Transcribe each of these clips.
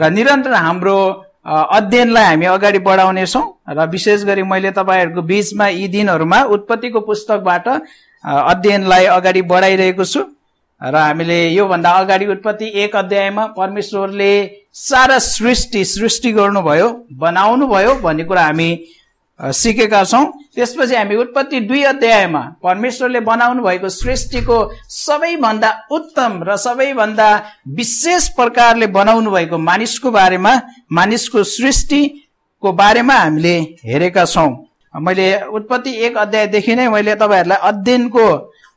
र निरन्तर हाम्रो अध्ययनलाई हामी अगाडि बढाउनेछौँ र विशेष गरी मैले तपाईँहरूको बिचमा यी दिनहरूमा उत्पत्तिको पुस्तकबाट अध्ययनलाई अगाडि बढाइरहेको छु र हामीले योभन्दा अगाडि उत्पत्ति एक अध्यायमा परमेश्वरले सारा सृष्टि सृष्टि गर्नुभयो बनाउनु भयो भन्ने कुरा हामी सिकेका छौँ त्यसपछि हामी उत्पत्ति दुई अध्यायमा परमेश्वरले बनाउनु भएको सृष्टिको सबैभन्दा उत्तम र सबैभन्दा विशेष प्रकारले बनाउनु भएको मानिसको बारेमा मानिसको सृष्टिको बारेमा हामीले हेरेका छौँ मैले उत्पत्ति एक अध्यायदेखि नै मैले तपाईँहरूलाई अध्ययनको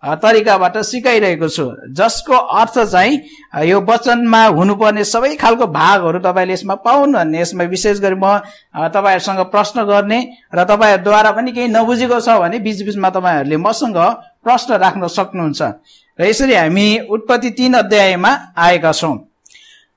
तरिकाबाट सिकाइरहेको छु जसको अर्थ चाहिँ यो वचनमा हुनुपर्ने सबै खालको भागहरू तपाईँले यसमा पाउनु भन्ने यसमा विशेष गरी म तपाईँहरूसँग प्रश्न गर्ने र तपाईँहरूद्वारा पनि केही नबुझेको छ भने बिचबिचमा तपाईँहरूले मसँग प्रश्न राख्न सक्नुहुन्छ र यसरी हामी उत्पत्ति तिन अध्यायमा आएका छौँ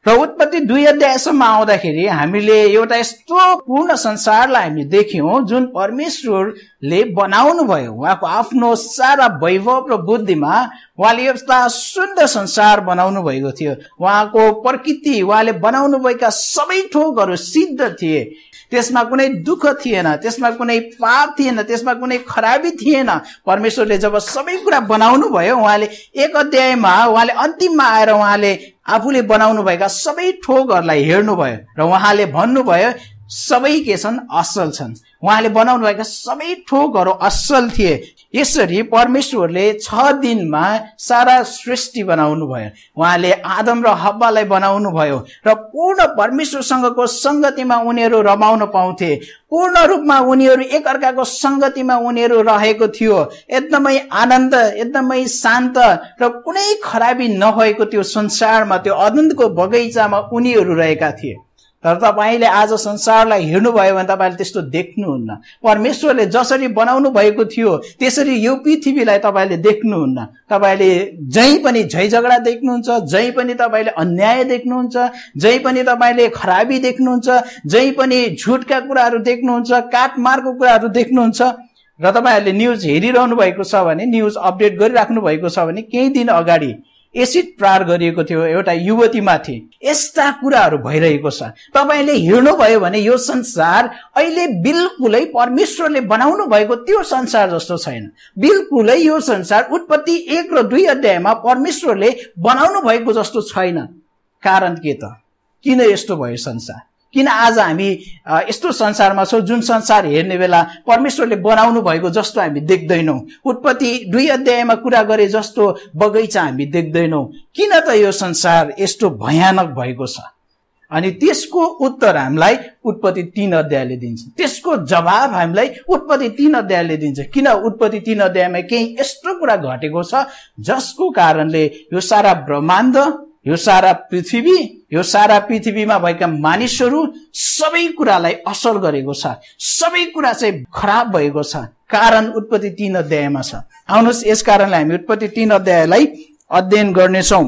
र उत्पत्ति दुई अध्यायसम्म आउँदाखेरि हामीले एउटा यस्तो पूर्ण संसारलाई हामी देख्यौँ जुन परमेश्वरले बनाउनु भयो उहाँको आफ्नो सारा वैभव र बुद्धिमा उहाँले यस्ता सुन्दर संसार बनाउनु भएको थियो उहाँको प्रकृति उहाँले बनाउनु भएका सबै ठोकहरू सिद्ध थिए त्यसमा कुनै दुःख थिएन त्यसमा कुनै पाप थिएन त्यसमा कुनै खराबी थिएन परमेश्वरले जब सबै कुरा बनाउनु भयो उहाँले एक अध्यायमा उहाँले अन्तिममा आएर उहाँले आफूले बनाउनु भएका सबै ठोकहरूलाई हेर्नुभयो र उहाँले भन्नुभयो सबै के छन् असल छन् उहाँले बनाउनु भएका सबै ठोकहरू असल थिए यसरी परमेश्वरले छ दिनमा सारा सृष्टि बनाउनु भयो उहाँले आदम र हब्बालाई बनाउनु भयो र पूर्ण परमेश्वरसँगको सङ्गतिमा उनीहरू रमाउन पाउँथे पूर्ण रूपमा उनीहरू एकअर्काको सङ्गतिमा उनीहरू रहेको थियो एकदमै आनन्द एकदमै शान्त र कुनै खराबी नभएको त्यो संसारमा त्यो अनन्तको बगैँचामा उनीहरू रहेका थिए तर तपाईँले आज संसारलाई हेर्नुभयो भने तपाईँले त्यस्तो देख्नुहुन्न परमेश्वरले जसरी बनाउनु भएको थियो त्यसरी यो पृथ्वीलाई तपाईँले देख्नुहुन्न तपाईँले जहीँ पनि झै झगडा देख्नुहुन्छ जहीँ पनि तपाईँले अन्याय देख्नुहुन्छ जहीँ पनि तपाईँले खराबी देख्नुहुन्छ जहीँ पनि झुटका कुराहरू देख्नुहुन्छ काटमारको कुराहरू देख्नुहुन्छ र तपाईँहरूले न्युज हेरिरहनु भएको छ भने न्युज अपडेट गरिराख्नु भएको छ भने केही दिन अगाडि एसिड प्रहार गरिएको थियो एउटा युवतीमाथि यस्ता कुराहरू भइरहेको छ तपाईँले हिँड्नुभयो भने यो संसार अहिले बिल्कुलै परमेश्वरले बनाउनु भएको त्यो संसार जस्तो छैन बिल्कुलै यो संसार उत्पत्ति एक र दुई अध्यायमा परमेश्वरले बनाउनु भएको जस्तो छैन कारण के त किन यस्तो भयो संसार किन आज हामी यस्तो संसारमा छौँ जुन संसार हेर्ने बेला परमेश्वरले बनाउनु भएको जस्तो हामी देख्दैनौँ उत्पत्ति दुई अध्यायमा कुरा गरे जस्तो बगैँचा हामी देख्दैनौँ किन त यो संसार यस्तो भयानक भएको छ अनि त्यसको उत्तर हामीलाई उत्पत्ति तिन अध्यायले दिन्छ त्यसको जवाब हामीलाई उत्पत्ति तिन अध्यायले दिन्छ किन उत्पत्ति तिन अध्यायमा केही यस्तो कुरा घटेको छ जसको कारणले यो सारा ब्रह्माण्ड यो सारा पृथ्वी यो सारा पृथ्वीमा भएका मानिसहरू सबै कुरालाई असर गरेको छ सबै कुरा चाहिँ खराब भएको छ कारण उत्पत्ति तीन अध्यायमा छ आउनुहोस् यस कारणले हामी उत्पत्ति तीन अध्यायलाई अध्ययन गर्नेछौँ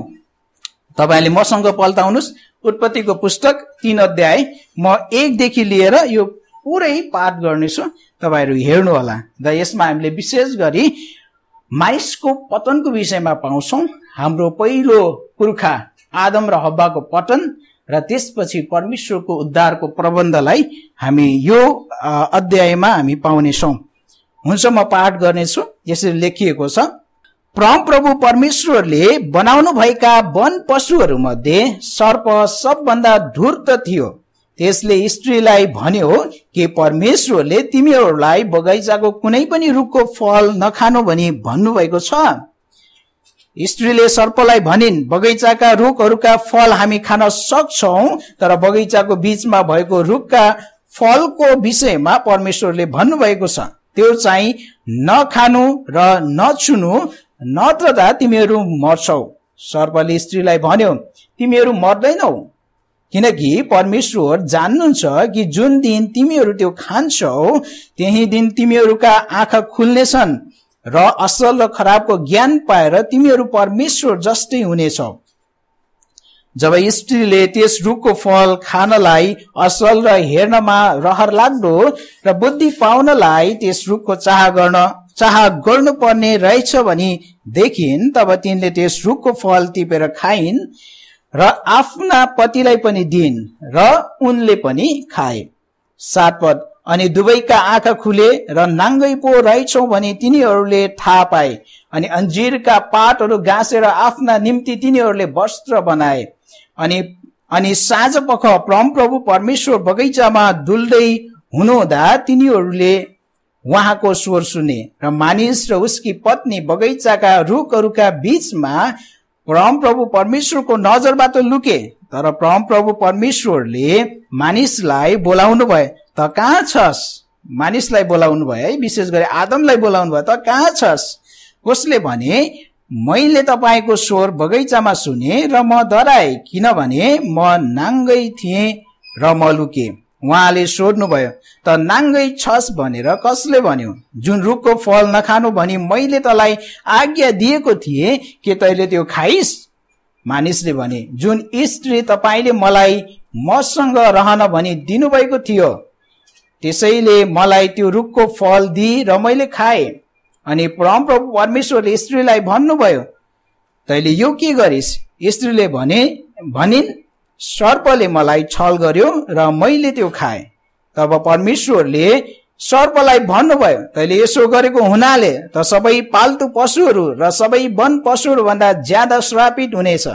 तपाईँले मसँग पल्टाउनुहोस् उत्पत्तिको पुस्तक तीन अध्याय म एकदेखि लिएर यो पुरै पाठ गर्नेछु तपाईँहरू होला र यसमा हामीले विशेष गरी माइसको पतनको विषयमा पाउँछौँ हाम्रो पहिलो पुर्खा आदम र हब्बाको पतन र त्यसपछि परमेश्वरको उद्धारको प्रबन्धलाई हामी यो अध्यायमा हामी पाउनेछौँ हुन्छ म पाठ गर्नेछु यसरी लेखिएको छ प्रभु परमेश्वरले बनाउनु भएका वन पशुहरू मध्ये सर्प सबभन्दा धूर्त थियो त्यसले स्त्रीलाई भन्यो कि परमेश्वरले तिमीहरूलाई बगैँचाको कुनै पनि रुखको फल नखानु भनी भन्नुभएको छ स्त्रीले सर्पलाई भनिन् बगैँचाका रुखहरूका फल हामी खान सक्छौ तर बगैँचाको बीचमा भएको रुखका फलको विषयमा परमेश्वरले भन्नुभएको छ त्यो चाहिँ नखानु र नछुनु नत्र तिमीहरू मर्छौ सर्पले स्त्रीलाई भन्यो तिमीहरू मर्दैनौ किनकि परमेश्वर जान्नुहुन्छ कि जुन दिन तिमीहरू त्यो खान्छौ त्यही दिन तिमीहरूका आँखा खुल्नेछन् र असल र खराबको ज्ञान पाएर तिमीहरू परमेश्वर जस्तै हुनेछौ जब स्त्रीले त्यस रुखको फल खानलाई असल र हेर्नमा रहर लाग्दो र बुद्धि पाउनलाई त्यस रुखको चाह गर्न चाह गर्नुपर्ने रहेछ भने देखिन् तब तिनले त्यस रुखको फल टिपेर खाइन् र आफ्ना पतिलाई पनि दिइन् र उनले पनि खाए सातपद अनि दुवैका आँखा खुले र नाङ्गै पो रहेछौ भने तिनीहरूले थाहा पाए अनि अन्जिरका पातहरू गाँसेर आफ्ना निम्ति तिनीहरूले वस्त्र बनाए अनि अनि साँझ पख परम प्रभु परमेश्वर बगैँचामा डुल्दै हुनुहुँदा तिनीहरूले उहाँको स्वर सुने र मानिस र उसकी पत्नी बगैँचाका रुखहरूका बीचमा परमप्रभु परमेश्वरको नजरबाट लुके तर प्रभु परमेश्वरले मानिसलाई बोलाउनु भए त कहाँ छस् मानिसलाई बोलाउनु भयो है विशेष गरी आदमलाई बोलाउनु भयो त कहाँ छस् कसले भने मैले तपाईँको स्वर बगैँचामा सुने र म डराए किनभने म नाङ्गै थिएँ र म लुके उहाँले सोध्नुभयो त नाङ्गै छस् भनेर कसले भन्यो जुन रुखको फल नखानु भनी मैले तँलाई आज्ञा दिएको थिएँ के तैँले त्यो खाइस् मानिसले भने जुन स्त्री तपाईँले मलाई मसँग रहन भनी दिनुभएको थियो त्यसैले मलाई त्यो रुखको फल दि र मैले खाएँ अनि परमप्रभु परमेश्वरले स्त्रीलाई भन्नुभयो तैले यो के गरिस् स्त्रीले भने भनिन् सर्पले मलाई छल गर्यो र मैले त्यो खाएँ तब परमेश्वरले सर्पलाई भन्नुभयो तैले यसो गरेको हुनाले त सबै पाल्तु पशुहरू र सबै वन पशुहरू भन्दा ज्यादा श्रापित हुनेछ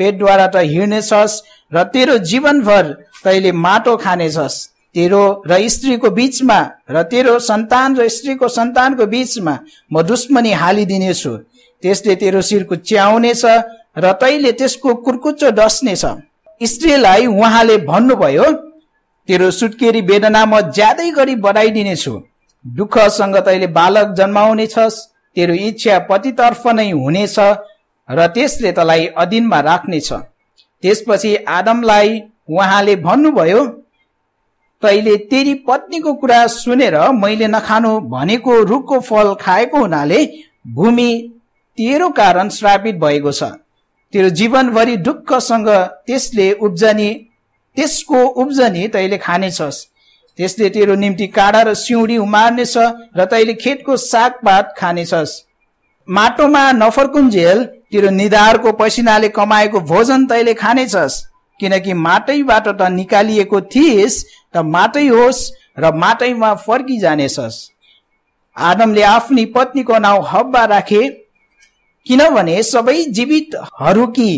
पेटद्वारा त हिँड्नेछस् र तेरो जीवनभर तैले माटो खानेछस् तेरो र स्त्रीको बीचमा र तेरो सन्तान र स्त्रीको सन्तानको बीचमा म दुश्मनी हालिदिनेछु त्यसले तेरो शिरको च्याउनेछ र तैले त्यसको कुर्कुच्चो डस्नेछ स्त्रीलाई उहाँले भन्नुभयो तेरो सुत्केरी वेदना म ज्यादै गरी बढाइदिनेछु दुःखसँग तैँले बालक जन्माउने तेरो इच्छा पतितर्फ नै हुनेछ र त्यसले तलाई अधीनमा राख्नेछ त्यसपछि आदमलाई उहाँले भन्नुभयो तैँले तेरी पत्नीको कुरा सुनेर मैले नखानु भनेको रुखको फल खाएको हुनाले भूमि तेरो कारण श्रापित भएको छ तेरो जीवनभरि दुःखसँग त्यसले उब्जनी त्यसको उब्जनी तैले खानेछस् त्यसले तेरो निम्ति काँडा र सिउँडी उमार्नेछ र तैले खेतको सागपात खानेछस् माटोमा नफर्कुन्जेल तेरो निधारको पसिनाले कमाएको भोजन तैले खानेछस् किनकि माटैबाट त निकालिएको थिइस् त माटै होस् र माटैमा फर्किजानेछस् आदमले आफ्नो पत्नीको नाउँ हब्बा राखे किनभने सबै जीवितहरूकी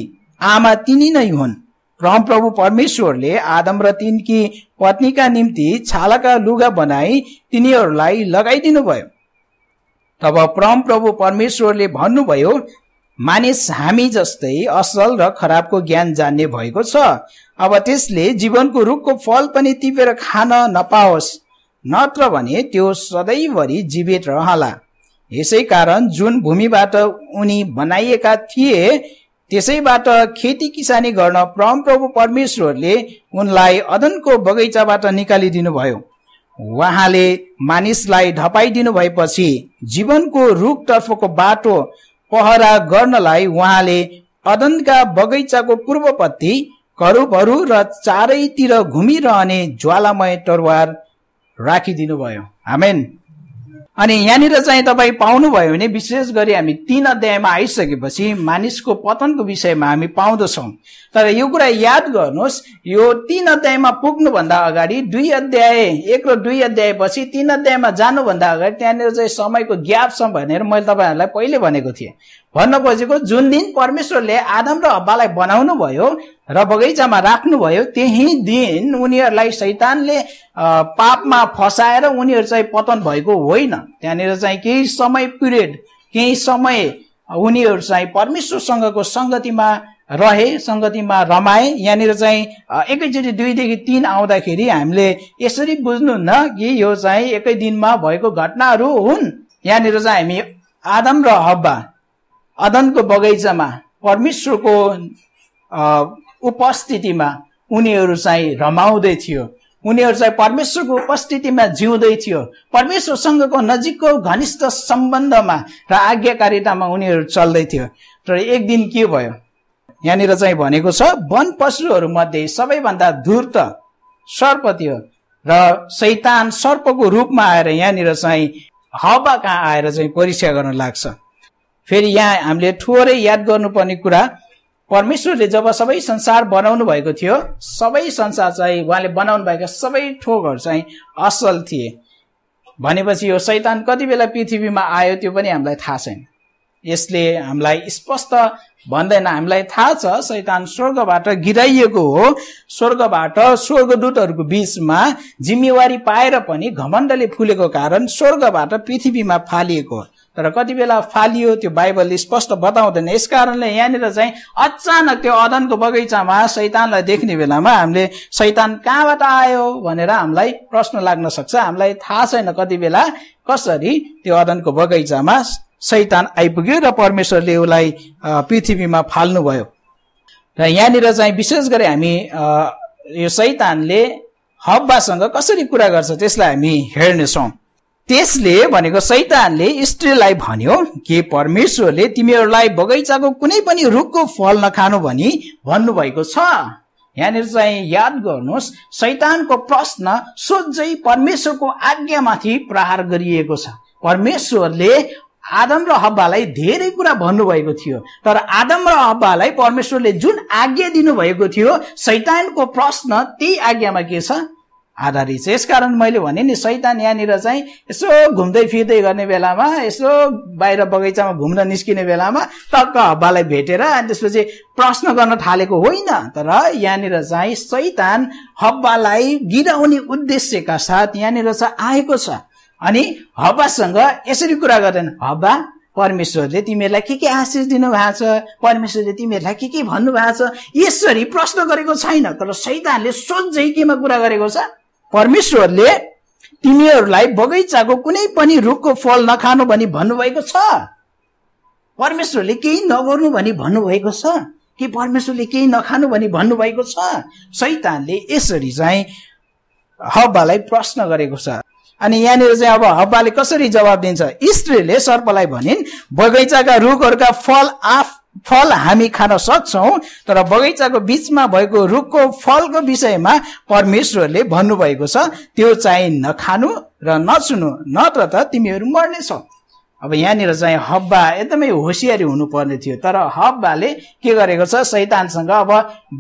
आमा तिनी नै हुन् प्रभु परमेश्वरले आदम र तिनकी पत्नीका निम्ति छालाका लुगा बनाई तिनीहरूलाई लगाइदिनु भयो तब परमप्रभु परमेश्वरले भन्नुभयो मानिस हामी जस्तै असल र खराबको ज्ञान जान्ने भएको छ अब त्यसले जीवनको रुखको फल पनि टिपेर खान नपाओस् नत्र भने त्यो सधैँभरि जीवित रहला यसै कारण जुन भूमिबाट उनी बनाइएका थिए त्यसैबाट खेती किसानी गर्न परमप्रभु परमेश्वरले उनलाई अदनको बगैँचाबाट निकालिदिनुभयो उहाँले मानिसलाई ढपाइदिनु भएपछि जीवनको रुखतर्फको बाटो पहरा गर्नलाई उहाँले अदनका बगैँचाको पूर्वपत्ति करूपहरू र चारैतिर घुमिरहने ज्वालामय तरवार राखिदिनु भयो हामेन अनि यहाँनिर चाहिँ तपाईँ पाउनुभयो भने विशेष गरी हामी तीन अध्यायमा आइसकेपछि मानिसको पतनको विषयमा हामी पाउँदछौँ तर यो कुरा याद गर्नुहोस् यो तीन अध्यायमा पुग्नुभन्दा अगाडि दुई अध्याय एक र दुई अध्यायपछि तीन अध्यायमा जानुभन्दा अगाडि त्यहाँनिर चाहिँ समयको ग्याप छ भनेर मैले तपाईँहरूलाई पहिले भनेको थिएँ भन्न खोजेको जुन दिन परमेश्वरले आदम र अब्बालाई बनाउनु भयो र बगैँचामा राख्नुभयो त्यही दिन उनीहरूलाई शैतानले पापमा फसाएर उनीहरू चाहिँ पतन भएको होइन त्यहाँनिर चाहिँ केही समय पिरियड केही समय उनीहरू चाहिँ परमेश्वरसँगको सङ्गतिमा रहे सङ्गतिमा रमाए यहाँनिर चाहिँ एकैचोटि दुईदेखि तिन आउँदाखेरि हामीले यसरी बुझ्नु न कि यो चाहिँ एकै दिनमा भएको घटनाहरू हुन् यहाँनिर चाहिँ हामी आदम र हब्बा अदनको बगैँचामा परमेश्वरको उपस्थितिमा उनीहरू चाहिँ रमाउँदै थियो उनीहरू चाहिँ परमेश्वरको उपस्थितिमा जिउँदै थियो परमेश्वरसँगको नजिकको घनिष्ठ सम्बन्धमा र आज्ञाकारितामा उनीहरू चल्दै थियो तर एक दिन के भयो यहाँनिर चाहिँ भनेको छ वन पशुहरूमध्ये सबैभन्दा धुर्त सर्प थियो र शैतान सर्पको रूपमा आएर यहाँनिर चाहिँ हावा कहाँ आएर चाहिँ परीक्षा गर्न लाग्छ फेरि यहाँ हामीले ठोरै याद गर्नुपर्ने कुरा परमेश्वरले जब सबै संसार बनाउनु भएको थियो सबै संसार चाहिँ उहाँले बनाउनु भएका सबै ठोकहरू चाहिँ असल थिए भनेपछि यो सैतान कति बेला पृथ्वीमा आयो त्यो पनि हामीलाई थाहा छैन यसले हामीलाई स्पष्ट भन्दैन हामीलाई थाहा छ शैतान स्वर्गबाट गिराइएको हो स्वर्गबाट स्वर्गदूतहरूको बिचमा जिम्मेवारी पाएर पनि घमण्डले फुलेको कारण स्वर्गबाट पृथ्वीमा फालिएको हो तर कति बेला फालियो त्यो बाइबलले स्पष्ट बताउँदैन यस यसकारणले यहाँनिर चाहिँ अचानक त्यो अदनको बगैँचामा शैतानलाई देख्ने बेलामा हामीले शैतान कहाँबाट आयो भनेर हामीलाई प्रश्न लाग्न सक्छ हामीलाई थाहा छैन कति बेला कसरी त्यो अदनको बगैँचामा शैतान आइपुग्यो र परमेश्वरले उसलाई पृथ्वीमा फाल्नुभयो र यहाँनिर चाहिँ विशेष गरी हामी यो शैतानले हब्बासँग कसरी कुरा गर्छ त्यसलाई हामी हेर्नेछौँ त्यसले भनेको सैतानले स्त्रीलाई भन्यो के परमेश्वरले तिमीहरूलाई बगैँचाको कुनै पनि रुखको फल नखानु भनी भन्नुभएको छ यहाँनिर चाहिँ याद गर्नुहोस् सैतानको प्रश्न सोझै परमेश्वरको आज्ञामाथि प्रहार गरिएको छ परमेश्वरले आदम र हब्बालाई धेरै कुरा भन्नुभएको थियो तर आदम र हब्बालाई परमेश्वरले जुन आज्ञा दिनुभएको थियो सैतानको प्रश्न त्यही आज्ञामा के छ आधारित छ यसकारण मैले भने नि सैतान यहाँनिर चाहिँ यसो घुम्दै फिर्दै गर्ने बेलामा यसो बाहिर बगैँचामा घुम्न निस्किने बेलामा टक्क हब्बालाई भेटेर अनि त्यसपछि प्रश्न गर्न थालेको होइन तर यहाँनिर चाहिँ सैतान हब्बालाई गिराउने उद्देश्यका साथ यहाँनिर चाहिँ आएको छ अनि हब्बासँग यसरी कुरा गर्दैन हब्बा परमेश्वरले तिमीहरूलाई के के आशिष दिनुभएको छ परमेश्वरले तिमीहरूलाई के के भन्नुभएको छ यसरी प्रश्न गरेको छैन तर सैतानले सोझै केमा कुरा गरेको छ परमेश्वरले तिमीहरूलाई बगैँचाको कुनै पनि रुखको फल नखानु भनी भन्नुभएको छ परमेश्वरले केही नगर्नु भनी भन्नुभएको छ कि परमेश्वरले केही नखानु भनी भन्नुभएको छ सैतानले यसरी चाहिँ हब्बालाई प्रश्न गरेको छ अनि यहाँनिर चाहिँ अब हब्बाले कसरी जवाब दिन्छ स्त्रीले सर्पलाई भनिन् बगैँचाका रुखहरूका फल आफ फल हामी खान सक्छौँ तर बगैँचाको बिचमा भएको रुखको फलको विषयमा परमेश्वरले भन्नुभएको छ त्यो चाहिँ नखानु र नसुनु नत्र त तिमीहरू मर्नेछौ अब यहाँनिर चाहिँ हब्बा एकदमै होसियारी हुनुपर्ने थियो तर हब्बाले के गरेको छ सैतानसँग अब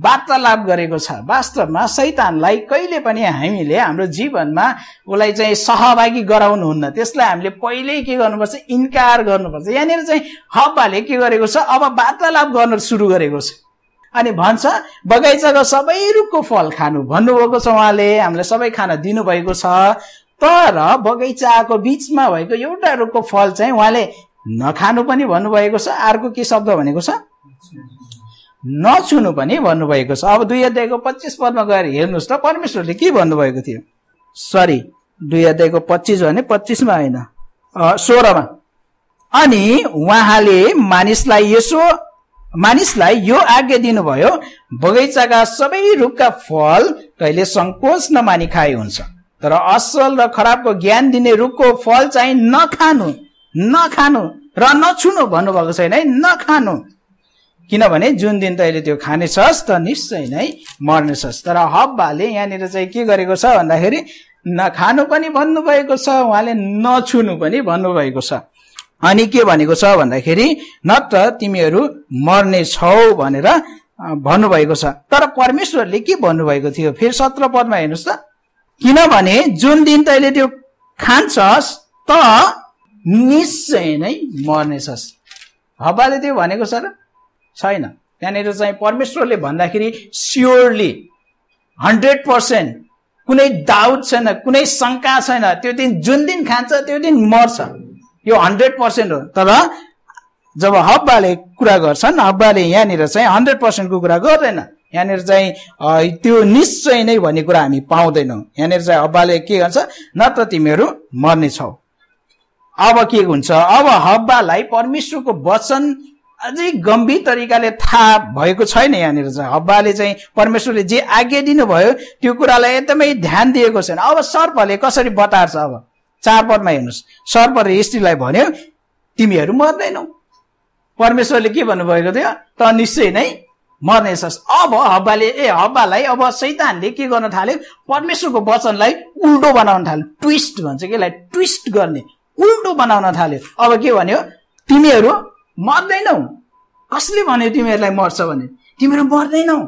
वार्तालाप गरेको छ वास्तवमा सैतानलाई कहिले पनि हामीले हाम्रो जीवनमा उसलाई चाहिँ सहभागी गराउनुहुन्न त्यसलाई हामीले पहिल्यै के गर्नुपर्छ इन्कार गर्नुपर्छ यहाँनिर चाहिँ हब्बाले के गरेको छ अब वार्तालाप गर्न सुरु गरेको छ अनि भन्छ बगैँचाको सबै रुखको फल खानु भन्नुभएको छ उहाँले हामीलाई सबै खान दिनुभएको छ तर बगैँचाको बिचमा भएको एउटा रुखको फल चाहिँ उहाँले नखानु पनि भन्नुभएको छ अर्को के शब्द भनेको छ नछुनु पनि भन्नुभएको छ अब दुई अध्यायको पच्चिस पदमा गएर हेर्नुहोस् त परमेश्वरले के भन्नुभएको थियो सरी दुई अध्यायको पच्चिस भने पच्चिसमा होइन सोह्रमा अनि उहाँले मानिसलाई यसो मानिसलाई यो आज्ञा दिनुभयो बगैँचाका सबै रुखका फल कहिले सङ्कोच नमानी खाए हुन्छ तर असल र खराबको ज्ञान दिने रुखको फल चाहिँ नखानु नखानु र नछुनु भन्नुभएको छैन है नखानु किनभने जुन दिन त अहिले त्यो खानेछस् त निश्चय नै मर्नेछस् तर हब्बाले यहाँनिर चाहिँ के गरेको छ भन्दाखेरि नखानु पनि भन्नुभएको छ उहाँले नछुनु पनि भन्नुभएको छ अनि के भनेको छ भन्दाखेरि नत्र तिमीहरू मर्ने छौ भनेर भन्नुभएको छ तर परमेश्वरले के भन्नुभएको थियो फेरि सत्र पदमा हेर्नुहोस् त किनभने जुन दिन तैँले त्यो खान्छस् त निश्चय नै मर्नेछस् हब्बाले त्यो भनेको सर छैन त्यहाँनिर चाहिँ परमेश्वरले भन्दाखेरि स्योरली हन्ड्रेड पर्सेन्ट कुनै डाउट छैन कुनै शङ्का छैन त्यो दिन जुन दिन खान्छ त्यो दिन मर्छ यो हन्ड्रेड पर्सेन्ट हो तर जब हब्बाले कुरा गर्छन् हब्बाले यहाँनिर चाहिँ हन्ड्रेड पर्सेन्टको कुरा गर्दैन यहाँनिर चाहिँ त्यो निश्चय नै भन्ने कुरा हामी पाउँदैनौँ यहाँनिर चाहिँ हब्बाले के गर्छ नत्र तिमीहरू मर्नेछौ अब के हुन्छ अब हब्बालाई परमेश्वरको वचन अझै गम्भीर तरिकाले थाहा भएको छैन यहाँनिर चाहिँ हब्बाले चाहिँ परमेश्वरले जे आज्ञा दिनुभयो त्यो कुरालाई एकदमै ध्यान दिएको छैन अब सर्पले कसरी बतार्छ अब चार पदमा हेर्नुहोस् सर्पले स्त्रीलाई भन्यो तिमीहरू मर्दैनौ परमेश्वरले के भन्नुभएको थियो त निश्चय नै मर्नेछस् अब हब्बाले ए हब्बालाई अब सैतानले के गर्न थाल्यो परमेश्वरको वचनलाई उल्टो बनाउन थाल्यो ट्विस्ट भन्छ कि यसलाई ट्विस्ट गर्ने उल्टो बनाउन थाल्यो अब के भन्यो तिमीहरू मर्दैनौ कसले भन्यो तिमीहरूलाई मर्छ भने तिमीहरू मर्दैनौ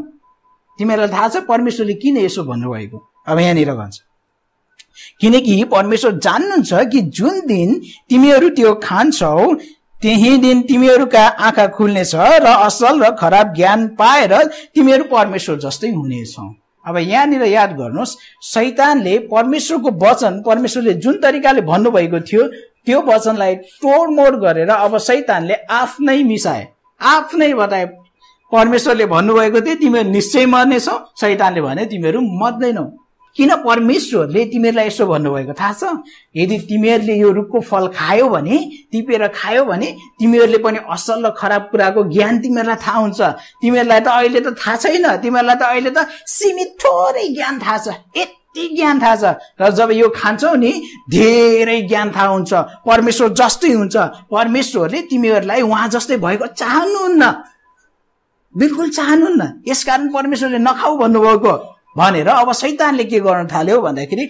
तिमीहरूलाई थाहा छ परमेश्वरले किन यसो भन्नुभएको अब यहाँनिर भन्छ किनकि परमेश्वर जान्नुहुन्छ कि जुन दिन तिमीहरू त्यो खान्छौ त्यही दिन तिमीहरूका आँखा खुल्नेछ र असल र खराब ज्ञान पाएर तिमीहरू परमेश्वर जस्तै हुनेछौ अब यहाँनिर याद गर्नुहोस् शैतानले परमेश्वरको वचन परमेश्वरले जुन तरिकाले भन्नुभएको थियो त्यो वचनलाई तोडमोड गरेर अब शैतानले आफ्नै मिसाए आफ्नै बताए परमेश्वरले भन्नुभएको थियो तिमीहरू निश्चय मर्नेछौ शैतानले भने तिमीहरू मर्दैनौ किन परमेश्वरले तिमीहरूलाई यसो भन्नुभएको थाहा छ यदि तिमीहरूले यो रुखको फल खायो भने टिपेर खायो भने तिमीहरूले पनि असल र खराब कुराको ज्ञान तिमीहरूलाई थाहा हुन्छ तिमीहरूलाई त अहिले त थाहा छैन तिमीहरूलाई त अहिले त सीमित थोरै ज्ञान थाहा छ यति ज्ञान थाहा छ र जब यो खान्छौ नि धेरै ज्ञान थाहा हुन्छ परमेश्वर जस्तै हुन्छ परमेश्वरले तिमीहरूलाई उहाँ जस्तै भएको चाहनुहुन्न बिल्कुल चाहनुहुन्न यसकारण परमेश्वरले नखाऊ भन्नुभएको भनेर अब सैतानले के गर्न थाल्यो भन्दाखेरि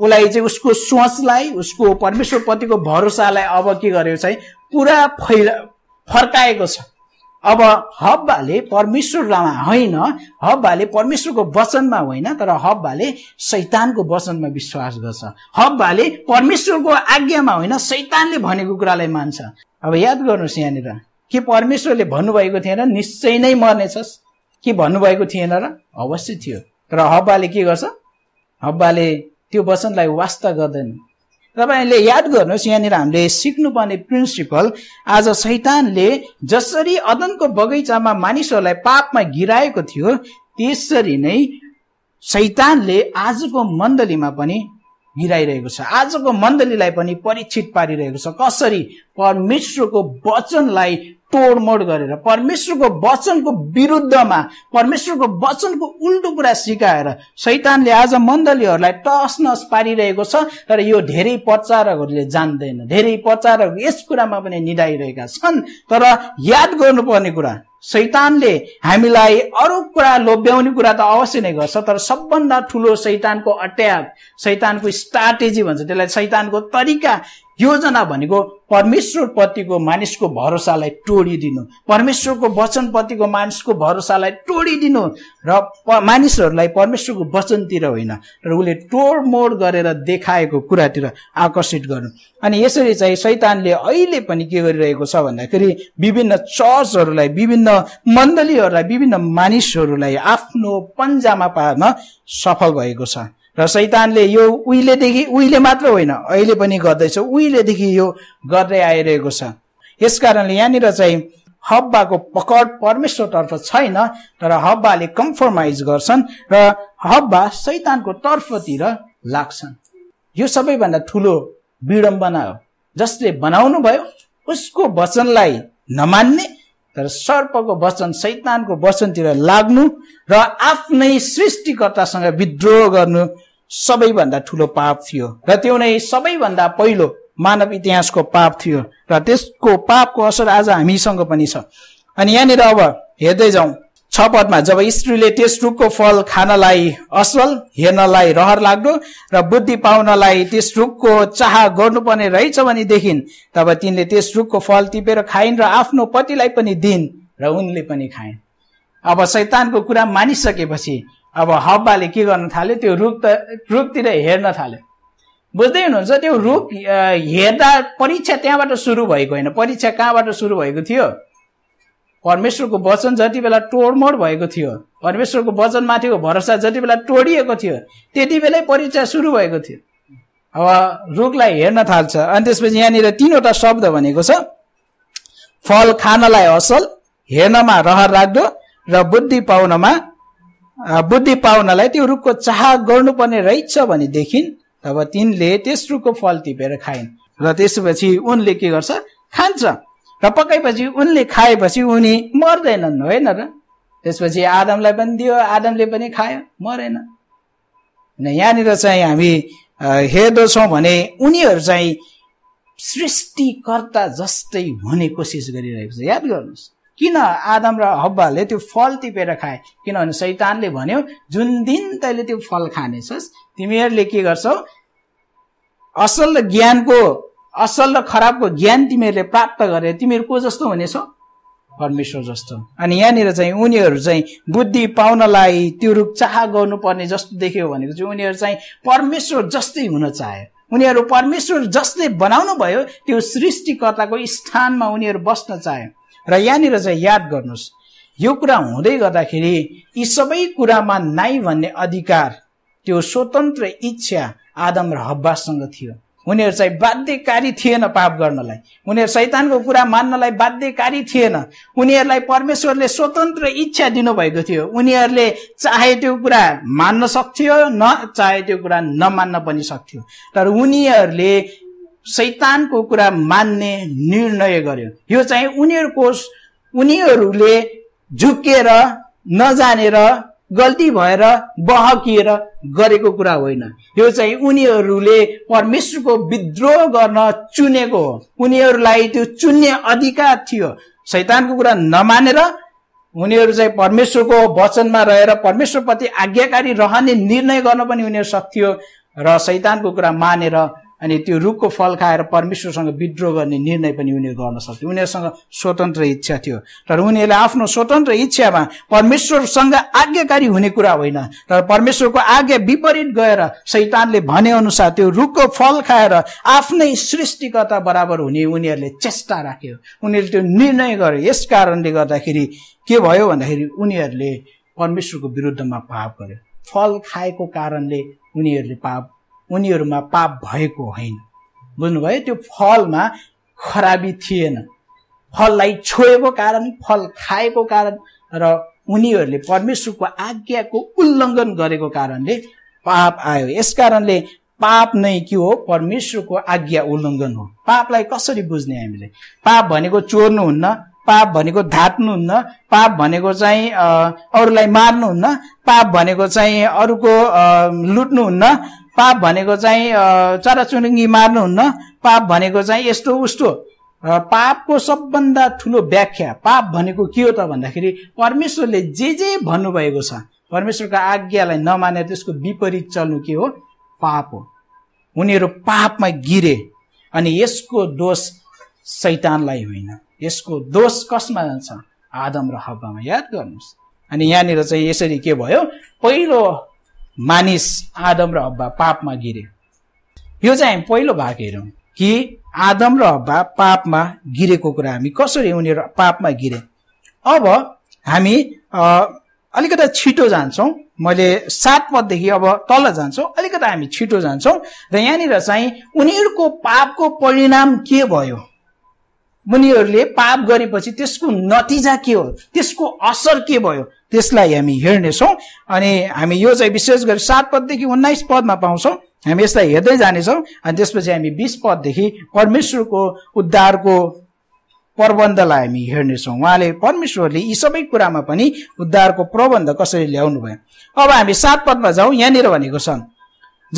उसलाई चाहिँ उसको सोचलाई उसको परमेश्वरप्रतिको भरोसालाई अब के गर्यो चाहिँ पुरा फैला फर्काएको छ अब हब्बाले परमेश्वरमा होइन हब्बाले परमेश्वरको वचनमा होइन तर हब्बाले शैतानको वचनमा विश्वास गर्छ हब्बाले परमेश्वरको आज्ञामा होइन सैतानले भनेको कुरालाई मान्छ अब याद गर्नुहोस् यहाँनिर के परमेश्वरले भन्नुभएको थिएन निश्चय नै मर्नेछस् के भन्नुभएको थिएन र अवश्य थियो र हब्बाले के गर्छ हब्बाले त्यो वचनलाई वास्ता गर्दैन तपाईँले याद गर्नुहोस् यहाँनिर हामीले सिक्नुपर्ने प्रिन्सिपल आज सैतानले जसरी अदनको बगैँचामा मानिसहरूलाई पापमा गिराएको थियो त्यसरी नै सैतानले आजको मण्डलीमा पनि गिराइरहेको छ आजको मण्डलीलाई पनि परीक्षित पारिरहेको छ कसरी परमेश्वरको वचनलाई तोडमोड गरेर परमेश्वरको वचनको विरुद्धमा परमेश्वरको वचनको उल्टो कुरा सिकाएर शैतानले आज मण्डलीहरूलाई टस नस पारिरहेको छ तर यो धेरै प्रचारकहरूले जान्दैन धेरै प्रचारक यस कुरामा पनि निधाइरहेका छन् तर याद गर्नुपर्ने कुरा सैतानले हामीलाई अरू कुरा लोभ्याउने कुरा त अवश्य नै गर्छ तर सबभन्दा ठुलो शैतानको अट्याक शैतानको स्ट्राटेजी भन्छ त्यसलाई शैतानको तरिका योजना भनेको परमेश्वरप्रतिको मानिसको भरोसालाई टोडिदिनु परमेश्वरको वचनप्रतिको मानिसको भरोसालाई टोडिदिनु र मानिसहरूलाई परमेश्वरको वचनतिर होइन र उसले टोडमोड गरेर देखाएको कुरातिर आकर्षित गर्नु अनि यसरी चाहिँ सैतानले अहिले पनि के गरिरहेको छ भन्दाखेरि विभिन्न चर्चहरूलाई विभिन्न मण्डलीहरूलाई विभिन्न मानिसहरूलाई आफ्नो पन्जामा पार्न सफल भएको छ र सैतानले यो उहिलेदेखि उहिले मात्र होइन अहिले पनि गर्दैछ उहिलेदेखि यो गर्दै आइरहेको छ यसकारणले यहाँनिर चाहिँ हब्बाको पकड परमेश्वरतर्फ छैन तर हब्बाले कम्प्रोमाइज गर्छन् र हब्बा सैतानको तर्फतिर लाग्छन् यो सबैभन्दा ठुलो विडम्बना हो जसले बनाउनु भयो उसको वचनलाई नमान्ने तर सर्पको वचन सैतानको वचनतिर लाग्नु र आफ्नै सृष्टिकर्तासँग विद्रोह गर्नु सबैभन्दा ठुलो पाप थियो र त्यो नै सबैभन्दा पहिलो मानव इतिहासको पाप थियो र त्यसको पापको असर आज हामीसँग पनि छ अनि यहाँनिर अब हेर्दै जाउँ छ पदमा जब स्त्रीले त्यस रुखको फल खानलाई असल हेर्नलाई रहर लाग्दो र बुद्धि पाउनलाई त्यस रुखको चाह गर्नुपर्ने रहेछ भनेदेखि तब तिनले त्यस रुखको फल टिपेर खाइन् र आफ्नो पतिलाई पनि दिइन् र उनले पनि खाइन् अब शैतानको कुरा मानिसकेपछि अब हब्बाले के गर्न थाल्यो त्यो रुख त रुखतिर हेर्न थाल्यो बुझ्दै हुनुहुन्छ त्यो रुख हेर्दा परीक्षा त्यहाँबाट सुरु भएको होइन परीक्षा कहाँबाट सुरु भएको थियो परमेश्वरको वचन जति बेला तोडमोड भएको थियो परमेश्वरको वचनमाथिको भरोसा जति बेला तोडिएको थियो त्यति बेलै परीक्षा सुरु भएको थियो अब रुखलाई हेर्न थाल्छ अनि त्यसपछि यहाँनिर तिनवटा शब्द भनेको छ फल खानलाई असल हेर्नमा रहर राख्दो र बुद्धि पाउनमा बुद्धि पाउनलाई त्यो रुखको चाह गर्नुपर्ने रहेछ भनेदेखि अब तिनले त्यस रुखको फल टिपेर खाइन् र त्यसपछि उनले के गर्छ खान्छ र पकाएपछि उनले खाएपछि उनी मर्दैनन् होइन र त्यसपछि आदमलाई पनि दियो आदमले पनि खायो मरेन यहाँनिर चाहिँ हामी हेर्दछौँ भने उनीहरू चाहिँ सृष्टिकर्ता जस्तै हुने कोसिस गरिरहेको छ याद गर्नुहोस् किन आदम र हब्बाले त्यो फल टिपेर खाए किनभने सैतानले भन्यो जुन दिन तैँले त्यो फल खानेछस् तिमीहरूले के गर्छौ असल र ज्ञानको असल र खराबको ज्ञान तिमीहरूले प्राप्त गरे तिमीहरू को जस्तो हुनेछौ परमेश्वर जस्तो अनि यहाँनिर चाहिँ उनीहरू चाहिँ बुद्धि पाउनलाई त्यो रूप चाह गर्नुपर्ने जस्तो देख्यो भनेको चाहिँ उनीहरू चाहिँ परमेश्वर जस्तै हुन चाह्यो उनीहरू परमेश्वर जसले बनाउनु भयो त्यो सृष्टिकर्ताको स्थानमा उनीहरू बस्न चाह्यो र यहाँनिर चाहिँ याद गर्नुहोस् यो कुरा हुँदै गर्दाखेरि यी सबै कुरामा नाइ भन्ने अधिकार त्यो स्वतन्त्र इच्छा आदम र हब्बासँग थियो उनीहरू चाहिँ बाध्यकारी थिएन पाप गर्नलाई उनीहरू सैतानको कुरा मान्नलाई बाध्यकारी थिएन उनीहरूलाई परमेश्वरले स्वतन्त्र इच्छा दिनुभएको थियो उनीहरूले चाहे त्यो कुरा मान्न सक्थ्यो न चाहे त्यो कुरा नमान्न पनि सक्थ्यो तर उनीहरूले शैतानको कुरा मान्ने निर्णय गर्यो यो चाहिँ उनीहरूको उनीहरूले झुकेर नजानेर गल्ती भएर बहकिएर गरेको कुरा होइन यो चाहिँ उनीहरूले परमेश्वरको विद्रोह गर्न चुनेको हो उनीहरूलाई त्यो चुन्ने अधिकार थियो शैतानको कुरा नमानेर उनीहरू चाहिँ परमेश्वरको वचनमा रहेर परमेश्वरप्रति आज्ञाकारी रहने निर्णय गर्न पनि उनीहरू सक्थ्यो र शैतानको कुरा मानेर अनि त्यो रुखको फल खाएर परमेश्वरसँग विद्रोह गर्ने निर्णय पनि उनीहरू गर्न सक्थ्यो उनीहरूसँग स्वतन्त्र इच्छा थियो तर उनीहरूले आफ्नो स्वतन्त्र इच्छामा परमेश्वरसँग आज्ञाकारी हुने कुरा होइन तर परमेश्वरको आज्ञा विपरीत गएर शैतानले भनेअनुसार त्यो रुखको फल खाएर आफ्नै सृष्टिकर्ता बराबर हुने उनीहरूले चेष्टा राख्यो उनीहरूले त्यो निर्णय गरे यस कारणले गर्दाखेरि के भयो भन्दाखेरि उनीहरूले परमेश्वरको विरुद्धमा पाप गर्यो फल खाएको कारणले उनीहरूले पाप उनीहरूमा पाप भएको होइन बुझ्नुभयो त्यो फलमा खराबी थिएन फललाई छोएको कारण फल खाएको कारण र उनीहरूले परमेश्वरको आज्ञाको उल्लङ्घन गरेको कारणले पाप आयो यसकारणले पाप नै के हो परमेश्वरको आज्ञा उल्लङ्घन हो पापलाई कसरी बुझ्ने हामीले पाप भनेको चोर्नुहुन्न पाप भनेको धात्नुहुन्न पाप भनेको चाहिँ अरूलाई मार्नुहुन्न पाप भनेको चाहिँ अरूको लुट्नुहुन्न पाप भनेको चाहिँ चराचुरुङ्गी मार्नुहुन्न पाप भनेको चाहिँ यस्तो उस्तो र पापको सबभन्दा ठुलो व्याख्या पाप भनेको के हो त भन्दाखेरि परमेश्वरले जे जे भन्नुभएको छ परमेश्वरको आज्ञालाई नमानेर त्यसको विपरीत चल्नु के हो पाप हो उनीहरू पापमा गिरे अनि यसको दोष सैतानलाई होइन यसको दोष कसमा जान्छ आदम र हब्बामा याद गर्नुहोस् अनि यहाँनिर चाहिँ यसरी के भयो पहिलो मानिस आदम र हब्बा पापमा गिरे यो चाहिँ हामी पहिलो भाग हेरौँ कि आदम र हब्बा पापमा गिरेको कुरा हामी कसरी उनीहरू पापमा गिरे अब हामी अलिकता छिटो जान्छौँ मैले सात पददेखि अब तल जान्छौँ अलिकता हामी छिटो जान्छौँ र यहाँनिर चाहिँ उनीहरूको पापको परिणाम के भयो मुनिहरूले पाप गरेपछि त्यसको नतिजा के हो त्यसको असर के भयो त्यसलाई हामी हेर्नेछौँ अनि हामी यो चाहिँ विशेष गरी सात पददेखि उन्नाइस पदमा पाउँछौँ हामी यसलाई हेर्दै जानेछौँ अनि त्यसपछि हामी बिस पददेखि परमेश्वरको उद्धारको प्रबन्धलाई हामी हेर्नेछौँ उहाँले परमेश्वरले यी सबै कुरामा पनि उद्धारको प्रबन्ध कसरी ल्याउनु भयो अब हामी सात पदमा जाउँ यहाँनिर भनेको छन्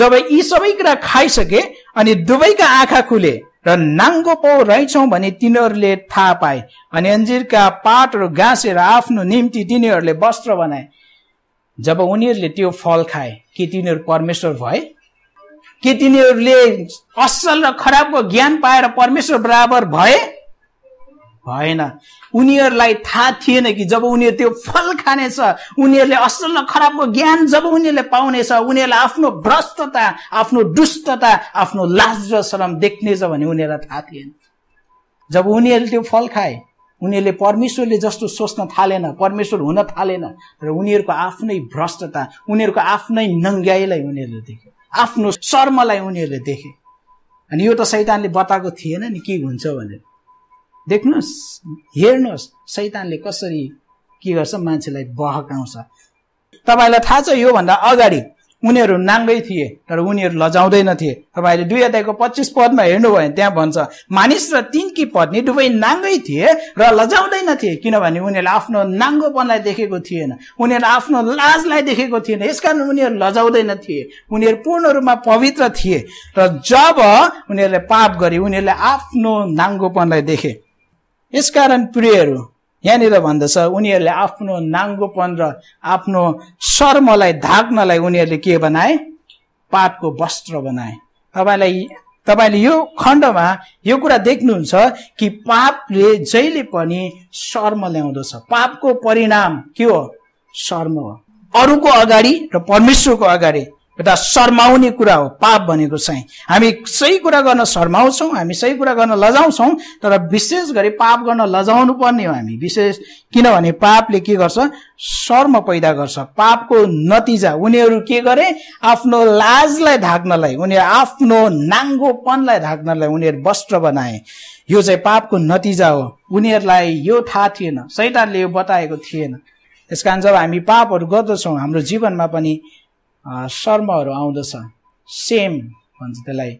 जब यी सबै कुरा खाइसके अनि दुवैका आँखा खुले र नाङ्गो पौ रहेछौ भने तिनीहरूले थाहा पाए अनि अन्जिरका पातहरू गाँसेर आफ्नो निम्ति तिनीहरूले वस्त्र बनाए जब उनीहरूले त्यो फल खाए कि तिनीहरू परमेश्वर भए कि तिनीहरूले असल र खराबको ज्ञान पाएर परमेश्वर बराबर भए भएन उनीहरूलाई थाहा थिएन कि जब उनीहरू त्यो फल खानेछ उनीहरूले असल न खराबको ज्ञान जब उनीहरूले पाउनेछ उनीहरूलाई आफ्नो भ्रष्टता आफ्नो दुष्टता आफ्नो लाज र श्रम देख्नेछ भने उनीहरूलाई थाहा थिएन जब उनीहरूले त्यो फल खाए उनीहरूले परमेश्वरले जस्तो सोच्न थालेन परमेश्वर हुन थालेन र उनीहरूको आफ्नै भ्रष्टता उनीहरूको आफ्नै नङ्ग्याईलाई उनीहरूले देखे आफ्नो शर्मलाई उनीहरूले देखे अनि यो त सैतानले बताएको थिएन नि के हुन्छ भनेर देख्नुहोस् हेर्नुहोस् सैतानले कसरी के गर्छ मान्छेलाई बहकाउँछ तपाईँलाई थाहा छ योभन्दा अगाडि उनीहरू नाङ्गै थिए तर उनीहरू लजाउँदैन थिए तपाईँले दुई अध्यायको पच्चिस पदमा हेर्नुभयो भने त्यहाँ भन्छ मानिस र तिनकी पत्नी दुवै नाङ्गै थिए र लजाउँदैन थिए किनभने उनीहरूले आफ्नो नाङ्गोपनलाई देखेको थिएन उनीहरूले आफ्नो लाजलाई देखेको थिएन यसकारण उनीहरू लजाउँदैन थिए उनीहरू पूर्ण रूपमा पवित्र थिए र जब उनीहरूले पाप गरे उनीहरूले आफ्नो नाङ्गोपनलाई देखे यसकारण प्रियहरू यहाँनिर भन्दछ उनीहरूले आफ्नो नाङ्गोपन र आफ्नो शर्मलाई ढाक्नलाई उनीहरूले के बनाए पापको वस्त्र बनाए तपाईँलाई तपाईँले यो खण्डमा यो कुरा देख्नुहुन्छ कि पापले जहिले पनि शर्म ल्याउँदछ पापको परिणाम के हो शर्म हो अरूको अगाडि र परमेश्वरको अगाडि एउटा शर्माउने कुरा हो पाप भनेको चाहिँ हामी सही कुरा गर्न शर्माउँछौँ हामी सही कुरा गर्न लजाउँछौँ तर विशेष गरी पाप गर्न लजाउनु पर्ने हो हामी विशेष किनभने पापले के गर्छ शर्म पैदा गर्छ पापको नतिजा उनीहरू के गरे आफ्नो लाजलाई ढाक्नलाई उनीहरू आफ्नो नाङ्गोपनलाई ढाक्नलाई उनीहरू वस्त्र बनाए यो चाहिँ पापको नतिजा हो उनीहरूलाई यो थाहा थिएन सैतानले यो बताएको थिएन त्यस कारण जब हामी पापहरू गर्दछौँ हाम्रो जीवनमा पनि शर्महरू आउँदछ सेम भन्छ त्यसलाई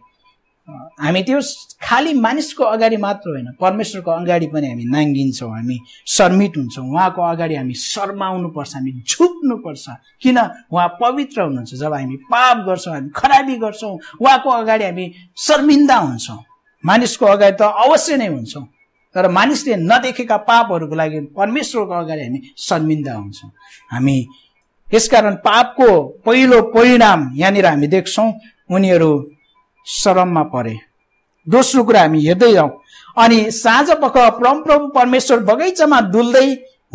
हामी त्यो खालि मानिसको अगाडि मात्र होइन परमेश्वरको अगाडि पनि हामी नाङ्गिन्छौँ हामी शर्मित हुन्छौँ उहाँको अगाडि हामी शर्माउनुपर्छ हामी झुक्नुपर्छ किन उहाँ पवित्र हुनुहुन्छ जब हामी पाप गर्छौँ हामी खराबी गर्छौँ उहाँको अगाडि हामी शर्मिन्दा हुन्छौँ मानिसको अगाडि त अवश्य नै हुन्छौँ तर मानिसले नदेखेका पापहरूको लागि परमेश्वरको अगाडि हामी शर्मिन्दा हुन्छौँ हामी यसकारण पापको पहिलो परिणाम यहाँनिर हामी देख्छौँ उनीहरू शरममा परे दोस्रो कुरा हामी हेर्दै जाउँ अनि साँझ पख परमप्रभु परमेश्वर बगैँचामा दुल्दै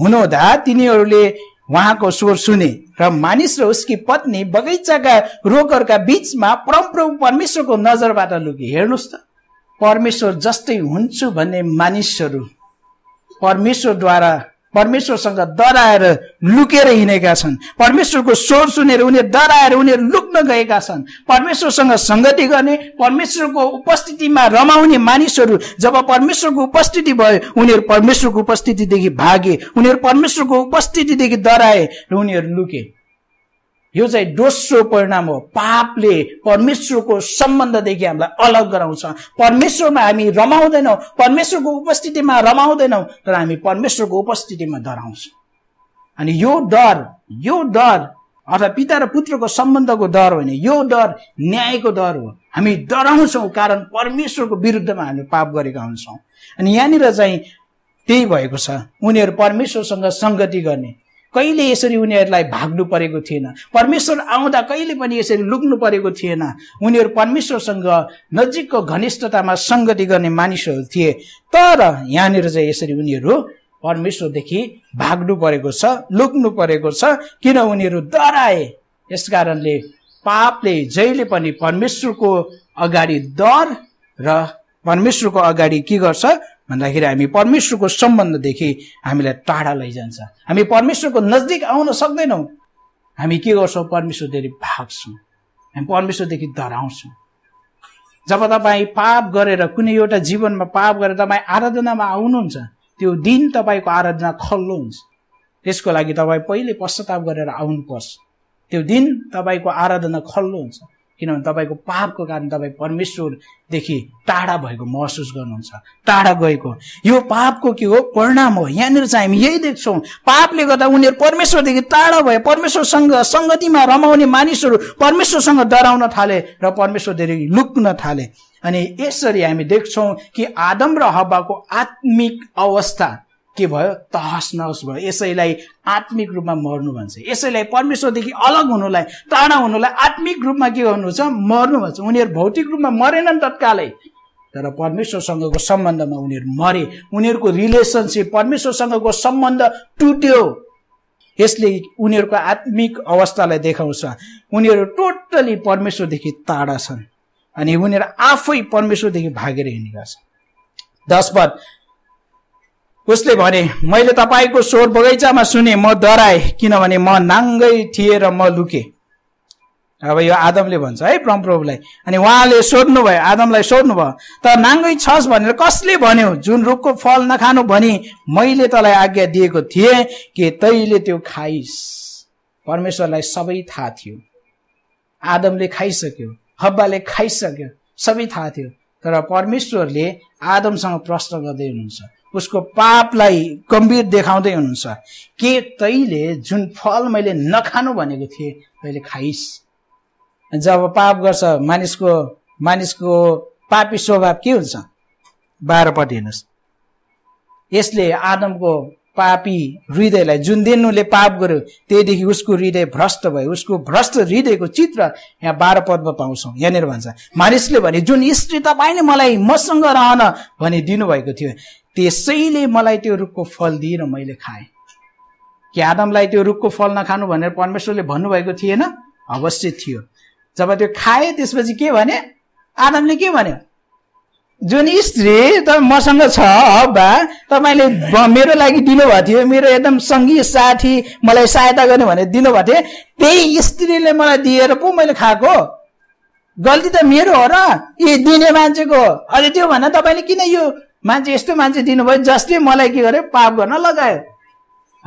हुनुहुँदा तिनीहरूले उहाँको स्वर सुने र मानिस र उसकी पत्नी बगैँचाका रोगहरूका बिचमा परमप्रभु परमेश्वरको नजरबाट लुके हेर्नुहोस् त परमेश्वर जस्तै हुन्छु भन्ने मानिसहरू परमेश्वरद्वारा परमेश्वरसँग डराएर लुकेर हिँडेका छन् परमेश्वरको स्वर सुनेर उनीहरू डराएर उनीहरू लुक्न गएका छन् परमेश्वरसँग सङ्गति गर्ने परमेश्वरको उपस्थितिमा रमाउने मानिसहरू जब परमेश्वरको उपस्थिति भयो उनीहरू परमेश्वरको उपस्थितिदेखि भागे उनीहरू परमेश्वरको उपस्थितिदेखि डराए र उनीहरू लुके यो चाहिँ दोस्रो परिणाम हो पापले परमेश्वरको सम्बन्धदेखि हामीलाई अलग गराउँछ परमेश्वरमा हामी रमाउँदैनौँ परमेश्वरको उपस्थितिमा रमाउँदैनौँ तर हामी परमेश्वरको उपस्थितिमा डराउँछौँ अनि यो डर यो डर अर्थात् पिता र पुत्रको सम्बन्धको डर होइन यो डर न्यायको डर हो हामी डराउँछौँ कारण परमेश्वरको विरुद्धमा हामी पाप गरेका हुन्छौँ अनि यहाँनिर चाहिँ त्यही भएको छ उनीहरू परमेश्वरसँग सङ्गति गर्ने कहिले यसरी उनीहरूलाई भाग्नु परेको थिएन परमेश्वर आउँदा कहिले पनि यसरी लुक्नु परेको थिएन उनीहरू परमेश्वरसँग नजिकको घनिष्ठतामा सङ्गति गर्ने मानिसहरू थिए तर यहाँनिर चाहिँ यसरी उनीहरू परमेश्वरदेखि भाग्नु परेको छ लुक्नु परेको छ किन उनीहरू डराए यस कारणले पापले जहिले पनि परमेश्वरको अगाडि डर र परमेश्वरको अगाडि के गर्छ भन्दाखेरि हामी परमेश्वरको सम्बन्धदेखि हामीलाई टाढा लैजान्छ हामी परमेश्वरको नजदिक आउन सक्दैनौँ हामी के गर्छौँ परमेश्वरदेखि भाग्छौँ हामी परमेश्वरदेखि डराउँछौँ जब तपाईँ पाप गरेर कुनै एउटा जीवनमा पाप गरेर तपाईँ आराधनामा आउनुहुन्छ त्यो दिन तपाईँको आराधना खल्लो हुन्छ त्यसको लागि तपाईँ पहिले पश्चाताप गरेर आउनुपर्छ त्यो दिन तपाईँको आराधना खल्लो हुन्छ किनभने तपाईँको पापको कारण तपाईँ परमेश्वरदेखि टाढा भएको महसुस गर्नुहुन्छ टाढा गएको यो पापको के हो परिणाम हो यहाँनिर चाहिँ हामी यही देख्छौँ पापले गर्दा उनीहरू परमेश्वरदेखि टाढा भयो परमेश्वरसँग सङ्गतिमा रमाउने मानिसहरू परमेश्वरसँग डराउन थाले र परमेश्वरदेखि लुक्न थाले अनि यसरी हामी देख्छौँ कि आदम र हब्बाको आत्मिक अवस्था के भयो तहस नहस भयो यसैलाई आत्मिक रूपमा मर्नु भन्छ यसैलाई परमेश्वरदेखि अलग हुनुलाई टाढा हुनुलाई आत्मिक रूपमा के गर्नु छ मर्नु भन्छ उनीहरू भौतिक रूपमा मरेनन् तत्कालै तर परमेश्वरसँगको सम्बन्धमा उनीहरू मरे उनीहरूको रिलेसनसिप परमेश्वरसँगको सम्बन्ध टुट्यो यसले उनीहरूको आत्मिक अवस्थालाई देखाउँछ उनीहरू टोटली परमेश्वरदेखि टाढा छन् अनि उनीहरू आफै परमेश्वरदेखि भागेर हिँडेका छन् पद उसले भने मैले तपाईँको स्वर बगैँचामा सुने म डराए किनभने म नाङ्गै थिएँ र म लुके अब यो आदमले भन्छ है ब्रह्मप्रभुलाई अनि उहाँले भयो आदमलाई सोध्नुभयो त नाङ्गै छस् भनेर कसले भन्यो जुन रुखको फल नखानु भनी मैले तँलाई आज्ञा दिएको थिएँ कि तैँले त्यो खाइस परमेश्वरलाई सबै थाहा थियो आदमले खाइसक्यो हब्बाले खाइसक्यो सबै थाहा थियो तर परमेश्वरले आदमसँग प्रश्न गर्दै हुनुहुन्छ उसको पापलाई गम्भीर देखाउँदै हुनुहुन्छ के तैले जुन फल मैले नखानु भनेको थिएँ तैँले खाइस् जब पाप गर्छ मानिसको मानिसको पापी स्वभाव के हुन्छ बाह्रपट्टि हेर्नुहोस् यसले आदमको पापी हृदयलाई जुन दिन उसले पाप गर्यो त्यहीदेखि उसको हृदय भ्रष्ट भयो उसको भ्रष्ट हृदयको चित्र यहाँ बाह्र पदमा पाउँछौँ यहाँनिर भन्छ मानिसले भने जुन स्त्री तपाईँले मलाई मसँग रहन भने दिनुभएको थियो त्यसैले मलाई त्यो रुखको फल दिएर मैले खाएँ कि आदमलाई त्यो रुखको फल नखानु भनेर परमेश्वरले भन्नुभएको थिएन अवश्य थियो जब त्यो खाए त्यसपछि के भने आदमले के भन्यो जुन स्त्री त मसँग छ बा तपाईँले मेरो लागि दिनुभएको थियो मेरो एकदम सङ्गीत साथी मलाई सहायता गर्ने भनेर दिनुभएको थियो त्यही स्त्रीले मलाई दिएर पो मैले खाएको गल्ती त मेरो हो र यी दिने मान्छेको अहिले त्यो भन्दा तपाईँले किन यो मान्छे यस्तो मान्छे दिनुभयो जसले मलाई के गर्यो पाप गर्न लगायो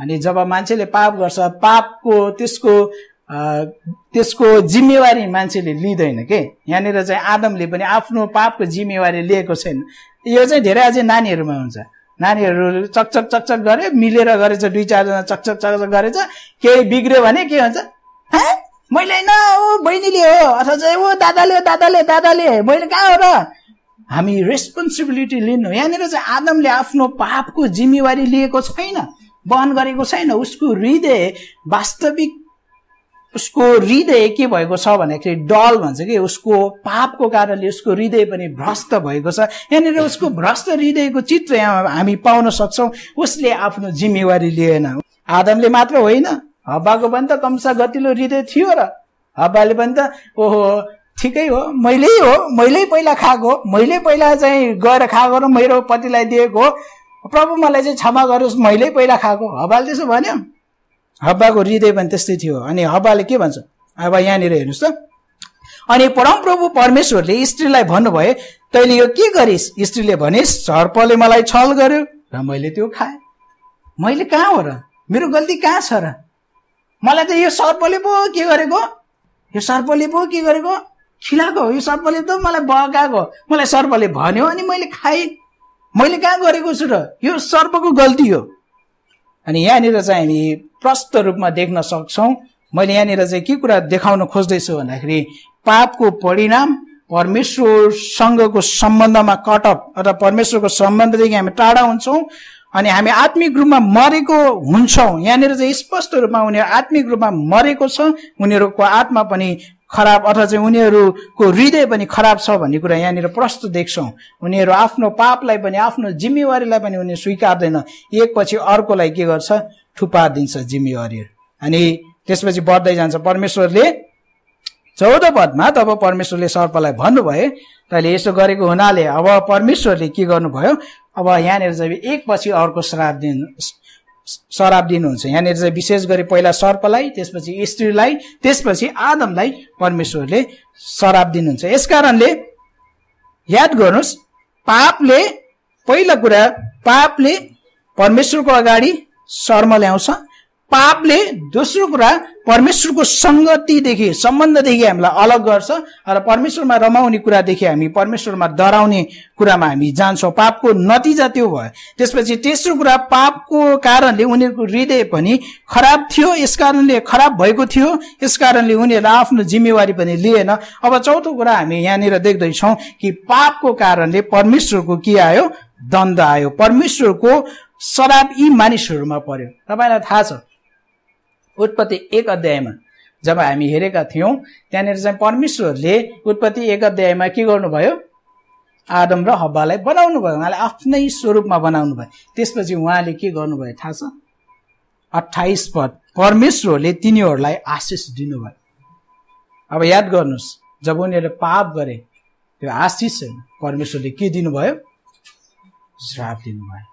अनि जब मान्छेले पाप गर्छ पापको त्यसको त्यसको जिम्मेवारी मान्छेले लिँदैन के यहाँनिर चाहिँ आदमले पनि आफ्नो पापको जिम्मेवारी लिएको छैन यो चाहिँ धेरै अझै नानीहरूमा हुन्छ नानीहरू चकचक चकचक गरे मिलेर गरेछ दुई चारजना चकचक चकचक गरेछ केही बिग्रियो भने के हुन्छ मैले होइन ओ बहिनीले हो अथवा चाहिँ ओ दादाले हो दादाले दादाले मैले कहाँ हो र हामी रेस्पोन्सिबिलिटी लिनु यहाँनिर चाहिँ आदमले आफ्नो पापको जिम्मेवारी लिएको छैन बहन गरेको छैन उसको हृदय वास्तविक उसको हृदय के भएको छ भन्दाखेरि डल भन्छ कि उसको पापको कारणले उसको हृदय पनि भ्रष्ट भएको छ यहाँनिर उसको भ्रष्ट हृदयको चित्र यहाँ हामी पाउन सक्छौँ उसले आफ्नो जिम्मेवारी लिएन आदमले मात्र होइन हब्बाको पनि त कम्सा गतिलो हृदय थियो र हब्बाले पनि त ओहो ठिकै हो मैले हो मैले पहिला खाएको मैले पहिला चाहिँ गएर खाएको र मेरो पतिलाई दिएको हो प्रभु मलाई चाहिँ क्षमा गरोस् मैले पहिला खाएको हब्बाले त्यसो भन्यो हब्बाको हृदय पनि त्यस्तै थियो अनि हब्बाले के भन्छ अब यहाँनिर हेर्नुहोस् त अनि परम प्रभु परमेश्वरले स्त्रीलाई भन्नुभयो तैँले यो के गरिस् स्त्रीले भनिस् सर्पले मलाई छल गर्यो र मैले त्यो खाएँ मैले कहाँ हो र मेरो गल्ती कहाँ छ र मलाई त यो सर्पले पो के गरेको यो सर्पले पो के गरेको खिलाएको हो यो सर्पले त मलाई बगाएको मलाई सर्पले भन्यो अनि मैले खाएँ मैले कहाँ गरेको छु र यो सर्पको गल्ती हो अनि यहाँनिर चाहिँ हामी प्रष्ट रूपमा देख्न सक्छौँ मैले यहाँनिर चाहिँ के कुरा देखाउन खोज्दैछु भन्दाखेरि पापको परिणाम परमेश्वरसँगको सम्बन्धमा कटअप अथवा परमेश्वरको सम्बन्धदेखि हामी टाढा हुन्छौँ अनि हामी आत्मिक रूपमा मरेको हुन्छौँ यहाँनिर चाहिँ स्पष्ट रूपमा उनीहरू आत्मिक रूपमा मरेको छ उनीहरूको आत्मा पनि खराब अथवा चाहिँ उनीहरूको हृदय पनि खराब छ भन्ने कुरा यहाँनिर प्रष्ट देख्छौँ उनीहरू आफ्नो पापलाई पनि आफ्नो जिम्मेवारीलाई पनि उनीहरू स्वीकार्दैन एकपछि अर्कोलाई के गर्छ थुपा दिन्छ जिम्मेवारीहरू अनि त्यसपछि बढ्दै जान्छ परमेश्वरले चौध पदमा तब परमेश्वरले सर्पलाई भन्नुभयो तैँले यसो गरेको हुनाले अब परमेश्वरले के गर्नुभयो अब यहाँनिर चाहिँ एकपछि अर्को श्राप दिनु सराप दिनुहुन्छ यहाँनिर चाहिँ विशेष गरी पहिला सर्पलाई त्यसपछि स्त्रीलाई त्यसपछि आदमलाई परमेश्वरले सराप दिनुहुन्छ यसकारणले याद गर्नुहोस् पापले पहिला कुरा पापले परमेश्वरको अगाडि शर्म ल्याउँछ पापले दोस्रो कुरा परमेश्वरको सङ्गतिदेखि सम्बन्धदेखि हामीलाई अलग गर्छ र परमेश्वरमा रमाउने कुरादेखि हामी परमेश्वरमा डराउने कुरामा हामी जान्छौँ पापको नतिजा त्यो भयो त्यसपछि तेस्रो कुरा पापको कारणले उनीहरूको हृदय पनि खराब थियो यस कारणले खराब भएको थियो यस कारणले उनीहरूले आफ्नो जिम्मेवारी पनि लिएन अब चौथो कुरा हामी यहाँनिर देख्दैछौँ कि पापको कारणले परमेश्वरको के आयो दण्ड आयो परमेश्वरको श्राप यी मानिसहरूमा पर्यो तपाईँलाई थाहा छ उत्पत्ति एक अध्यायमा जब हामी हेरेका थियौँ त्यहाँनिर चाहिँ परमेश्वरले उत्पत्ति एक अध्यायमा के गर्नुभयो आदम र हब्बालाई बनाउनु भयो उहाँले आफ्नै स्वरूपमा बनाउनु भयो त्यसपछि उहाँले के गर्नुभयो थाहा छ अठाइस पद परमेश्वरले तिनीहरूलाई आशिष दिनुभयो अब याद गर्नुहोस् जब उनीहरूले पाप गरे त्यो आशिष परमेश्वरले के दिनुभयो श्राप दिनुभयो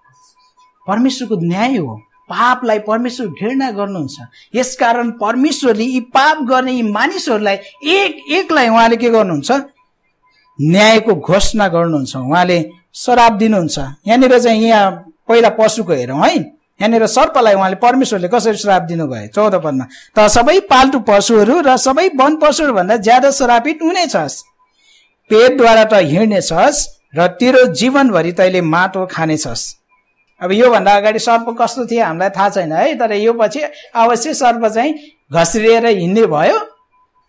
परमेश्वरको न्याय हो पापलाई परमेश्वर घृणा गर्नुहुन्छ यसकारण परमेश्वरले यी पाप गर्ने यी मानिसहरूलाई एक एकलाई उहाँले के गर्नुहुन्छ न्यायको घोषणा गर्नुहुन्छ उहाँले श्राप दिनुहुन्छ यहाँनिर चाहिँ यहाँ पहिला पशुको हेरौँ है यहाँनिर सर्पलाई उहाँले परमेश्वरले कसरी श्राप दिनुभयो चौध पदमा त सबै पाल्तु पशुहरू र सबै वन पशुहरूभन्दा ज्यादा श्रापित हुनेछस् पेटद्वारा त हिँड्नेछस् र तेरो जीवनभरि तैँले माटो खानेछस् अब योभन्दा अगाडि सर्प कस्तो थियो हामीलाई थाहा छैन है तर यो पछि अवश्य सर्प चाहिँ घस्रिएर हिँड्ने भयो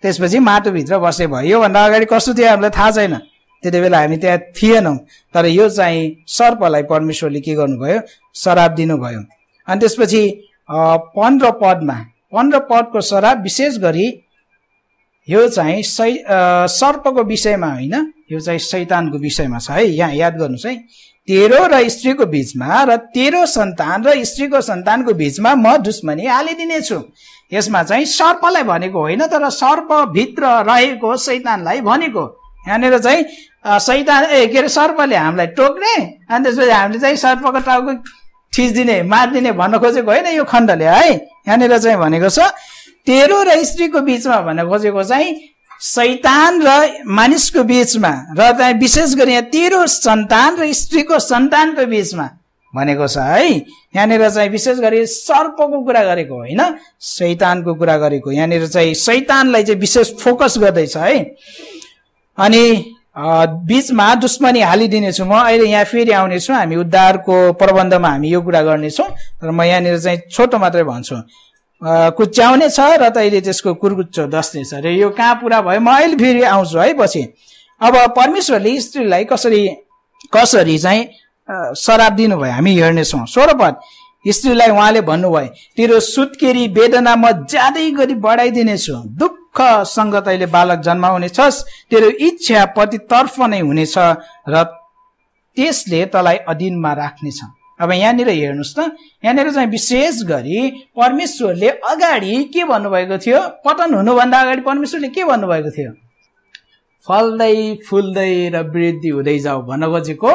त्यसपछि माटोभित्र बसे भयो योभन्दा अगाडि कस्तो थियो हामीलाई थाहा छैन त्यति बेला हामी त्यहाँ थिएनौँ तर यो चाहिँ सर्पलाई परमेश्वरले के गर्नुभयो शराब दिनुभयो अनि त्यसपछि पन्ध्र पदमा पन्ध्र पदको शराब विशेष गरी यो चाहिँ सै सर्पको विषयमा होइन यो चाहिँ सैतानको विषयमा छ है यहाँ याद गर्नुहोस् है तेरो र स्त्रीको बिचमा र तेरो सन्तान र स्त्रीको सन्तानको बिचमा म दुश्मनी हालिदिनेछु यसमा चाहिँ सर्पलाई भनेको होइन तर सर्पभित्र रहेको सैतानलाई भनेको यहाँनिर चाहिँ सैतान ए के अरे सर्पले हामीलाई टोक्ने अनि त्यसपछि हामीले चाहिँ सर्पको टाउको ठिचिदिने मारिदिने भन्न खोजेको होइन यो खण्डले है यहाँनिर चाहिँ भनेको छ तेरो र स्त्रीको बिचमा भन्न खोजेको चाहिँ शैतान र मानिसको बिचमा र त्यहाँ विशेष गरी यहाँ तेरो सन्तान र स्त्रीको सन्तानको बिचमा भनेको छ है यहाँनिर चाहिँ विशेष गरी सर्पको कुरा गरेको होइन शैतानको कुरा गरेको यहाँनिर चाहिँ शैतानलाई चाहिँ विशेष फोकस गर्दैछ है अनि बिचमा दुश्मनी हालिदिनेछु म अहिले यहाँ फेरि आउनेछु हामी उद्धारको प्रबन्धमा हामी यो कुरा गर्नेछौँ तर म यहाँनिर चाहिँ छोटो मात्रै भन्छु कुच्याउने छ र तैँले त्यसको कुर्कुच्चो छ र यो कहाँ पुरा भयो म अहिले फेरि आउँछु है पछि अब परमेश्वरले स्त्रीलाई कसरी कसरी चाहिँ श्राप दिनुभयो हामी हेर्नेछौँ पद स्त्रीलाई उहाँले भन्नुभयो तेरो सुत्केरी वेदना म ज्यादै गरी बढाइदिनेछु दुःखसँग तैँले बालक जन्माउने छस् तेरो इच्छा पतितर्फ नै हुनेछ र त्यसले तँलाई अधीनमा राख्नेछ अब यहाँनिर हेर्नुहोस् त यहाँनिर चाहिँ विशेष गरी परमेश्वरले अगाडि के भन्नुभएको थियो पतन हुनुभन्दा अगाडि परमेश्वरले के भन्नुभएको थियो फल्दै फुल्दै र वृद्धि हुँदै जाऊ भन्न खोजेको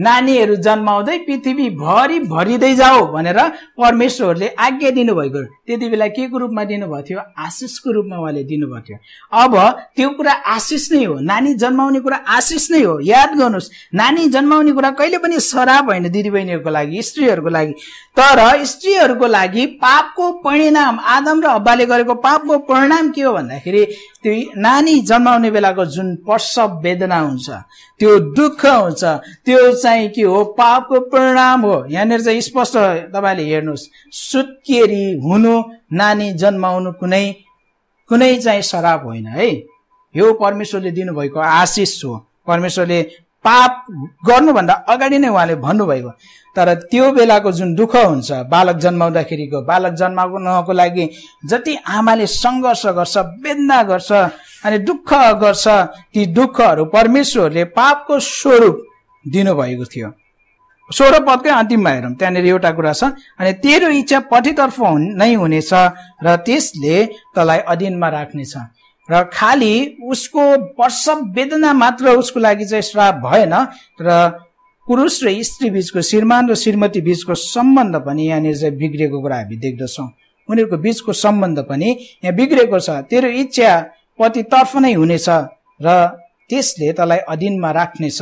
नानीहरू जन्माउँदै पृथ्वी भरि भरिँदै जाऊ भनेर परमेश्वरले आज्ञा दिनुभएको त्यति बेला के को रूपमा दिनुभएको थियो आशिषको रूपमा उहाँले दिनुभएको थियो अब त्यो कुरा आशिष नै हो नानी जन्माउने कुरा आशिष नै हो याद गर्नुहोस् नानी जन्माउने कुरा कहिले पनि सराब होइन दिदीबहिनीहरूको लागि स्त्रीहरूको लागि तर स्त्रीहरूको लागि पापको परिणाम आदम र हब्बाले गरेको पापको परिणाम के हो भन्दाखेरि त्यो नानी जन्माउने बेलाको जुन प्रसव वेदना हुन्छ त्यो दुःख हुन्छ त्यो चाहिँ के हो पापको परिणाम हो यहाँनिर चाहिँ स्पष्ट तपाईँले हेर्नुहोस् सुत्केरी हुनु नानी जन्माउनु कुनै कुनै चाहिँ श्राप होइन है यो परमेश्वरले दिनुभएको आशिष हो परमेश्वरले पाप गर्नुभन्दा अगाडि नै उहाँले भन्नुभएको तर त्यो बेलाको जुन दुःख हुन्छ बालक जन्माउँदाखेरिको बालक जन्माउनको लागि जति आमाले सङ्घर्ष गर्छ वेदना गर्छ अनि दुःख गर्छ ती दुःखहरू परमेश्वरले पापको स्वरूप दिनुभएको थियो सोह्र पदकै अन्तिममा हेरौँ त्यहाँनिर एउटा कुरा छ अनि तेरो इच्छा पठितर्फ नै हुनेछ र त्यसले तँलाई अधीनमा राख्नेछ र खालि उसको वर्ष वेदना मात्र उसको लागि चाहिँ श्राप भएन र पुरुष र स्त्री बिचको श्रीमान र श्रीमती बिचको सम्बन्ध पनि यहाँनिर चाहिँ बिग्रेको कुरा हामी देख्दछौँ उनीहरूको बिचको सम्बन्ध पनि यहाँ बिग्रेको छ तेरो इच्छा पतितर्फ नै हुनेछ र त्यसले तलाई अधीनमा राख्नेछ